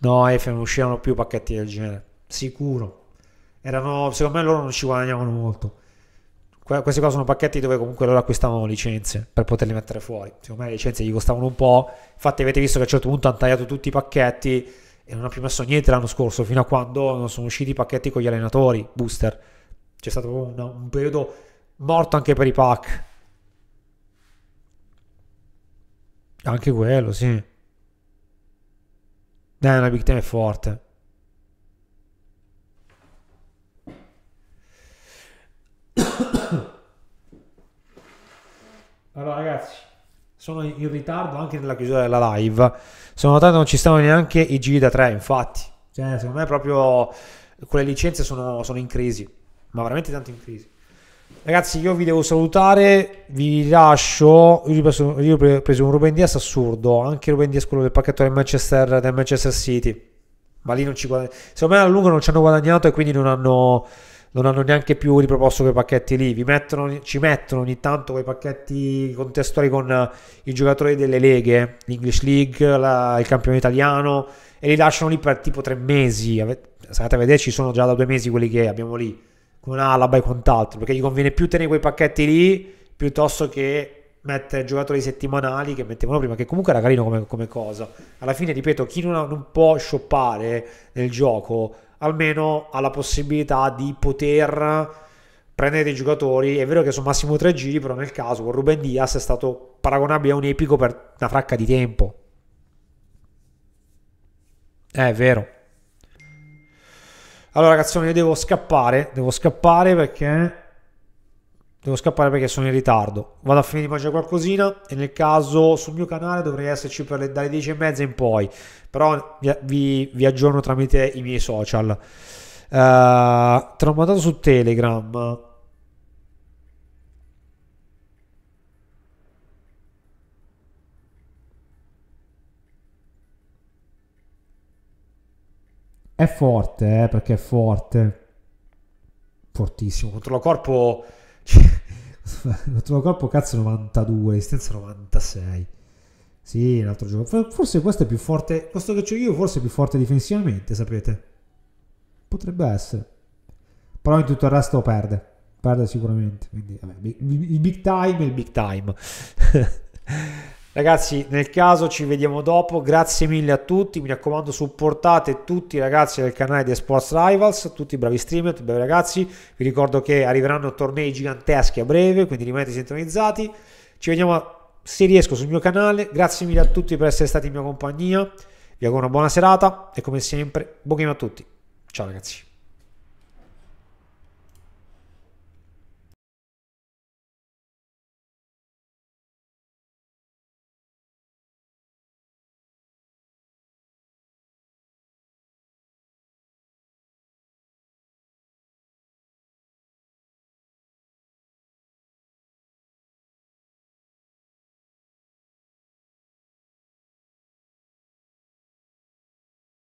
No, F non usciranno più pacchetti del genere sicuro. Erano, secondo me loro non ci guadagnavano molto. questi qua sono pacchetti dove comunque loro acquistavano licenze per poterli mettere fuori. Secondo me le licenze gli costavano un po'. Infatti avete visto che a un certo punto hanno tagliato tutti i pacchetti e non ha più messo niente l'anno scorso, fino a quando non sono usciti i pacchetti con gli allenatori, booster. C'è stato un, un periodo morto anche per i pack. Anche quello, sì. Dai, eh, una Big team è forte. Allora ragazzi, sono in ritardo anche nella chiusura della live. Sono notato che non ci stanno neanche i giri da tre, infatti. Cioè, secondo me proprio quelle licenze sono, sono in crisi, ma veramente tanto in crisi. Ragazzi, io vi devo salutare, vi lascio. Io ho preso, io ho preso un Ruben Dias assurdo, anche Ruben Dias quello del pacchetto del Manchester, del Manchester City. Ma lì non ci guadagnano. Secondo me a lungo non ci hanno guadagnato e quindi non hanno non hanno neanche più riproposto quei pacchetti lì, Vi mettono, ci mettono ogni tanto quei pacchetti contestuali con eh, i giocatori delle leghe, l'English League, la, il campione italiano, e li lasciano lì per tipo tre mesi. Sarete a vedere, ci sono già da due mesi quelli che abbiamo lì, con Alaba e quant'altro, perché gli conviene più tenere quei pacchetti lì piuttosto che mettere giocatori settimanali che mettevano prima, che comunque era carino come, come cosa. Alla fine, ripeto, chi non, non può shoppare nel gioco almeno ha la possibilità di poter prendere dei giocatori. È vero che sono massimo tre giri, però nel caso con Ruben Diaz è stato paragonabile a un epico per una fracca di tempo. Eh, è vero. Allora, ragazzoni, io devo scappare. Devo scappare perché. Devo scappare perché sono in ritardo. Vado a finire di mangiare qualcosina. E nel caso sul mio canale dovrei esserci per le, dalle 10 e mezza in poi però vi, vi aggiorno tramite i miei social. Uh, te l'ho mandato su Telegram. È forte, eh, perché è forte. Fortissimo. Controllo corpo... [laughs] controllo corpo, cazzo, 92, resistenza 96. Sì, l'altro gioco. Forse questo è più forte. Questo che ho io forse è più forte difensivamente, sapete? Potrebbe essere. Però in tutto il resto perde. Perde sicuramente. Quindi, vabbè, il big time è il big time. [laughs] Ragazzi, nel caso ci vediamo dopo, grazie mille a tutti, mi raccomando supportate tutti i ragazzi del canale di Sports Rivals, tutti i bravi streamer, tutti i bravi ragazzi, vi ricordo che arriveranno tornei giganteschi a breve, quindi rimanete sintonizzati, ci vediamo a se riesco sul mio canale. Grazie mille a tutti per essere stati in mia compagnia. Vi auguro una buona serata e come sempre, buon game a tutti. Ciao ragazzi.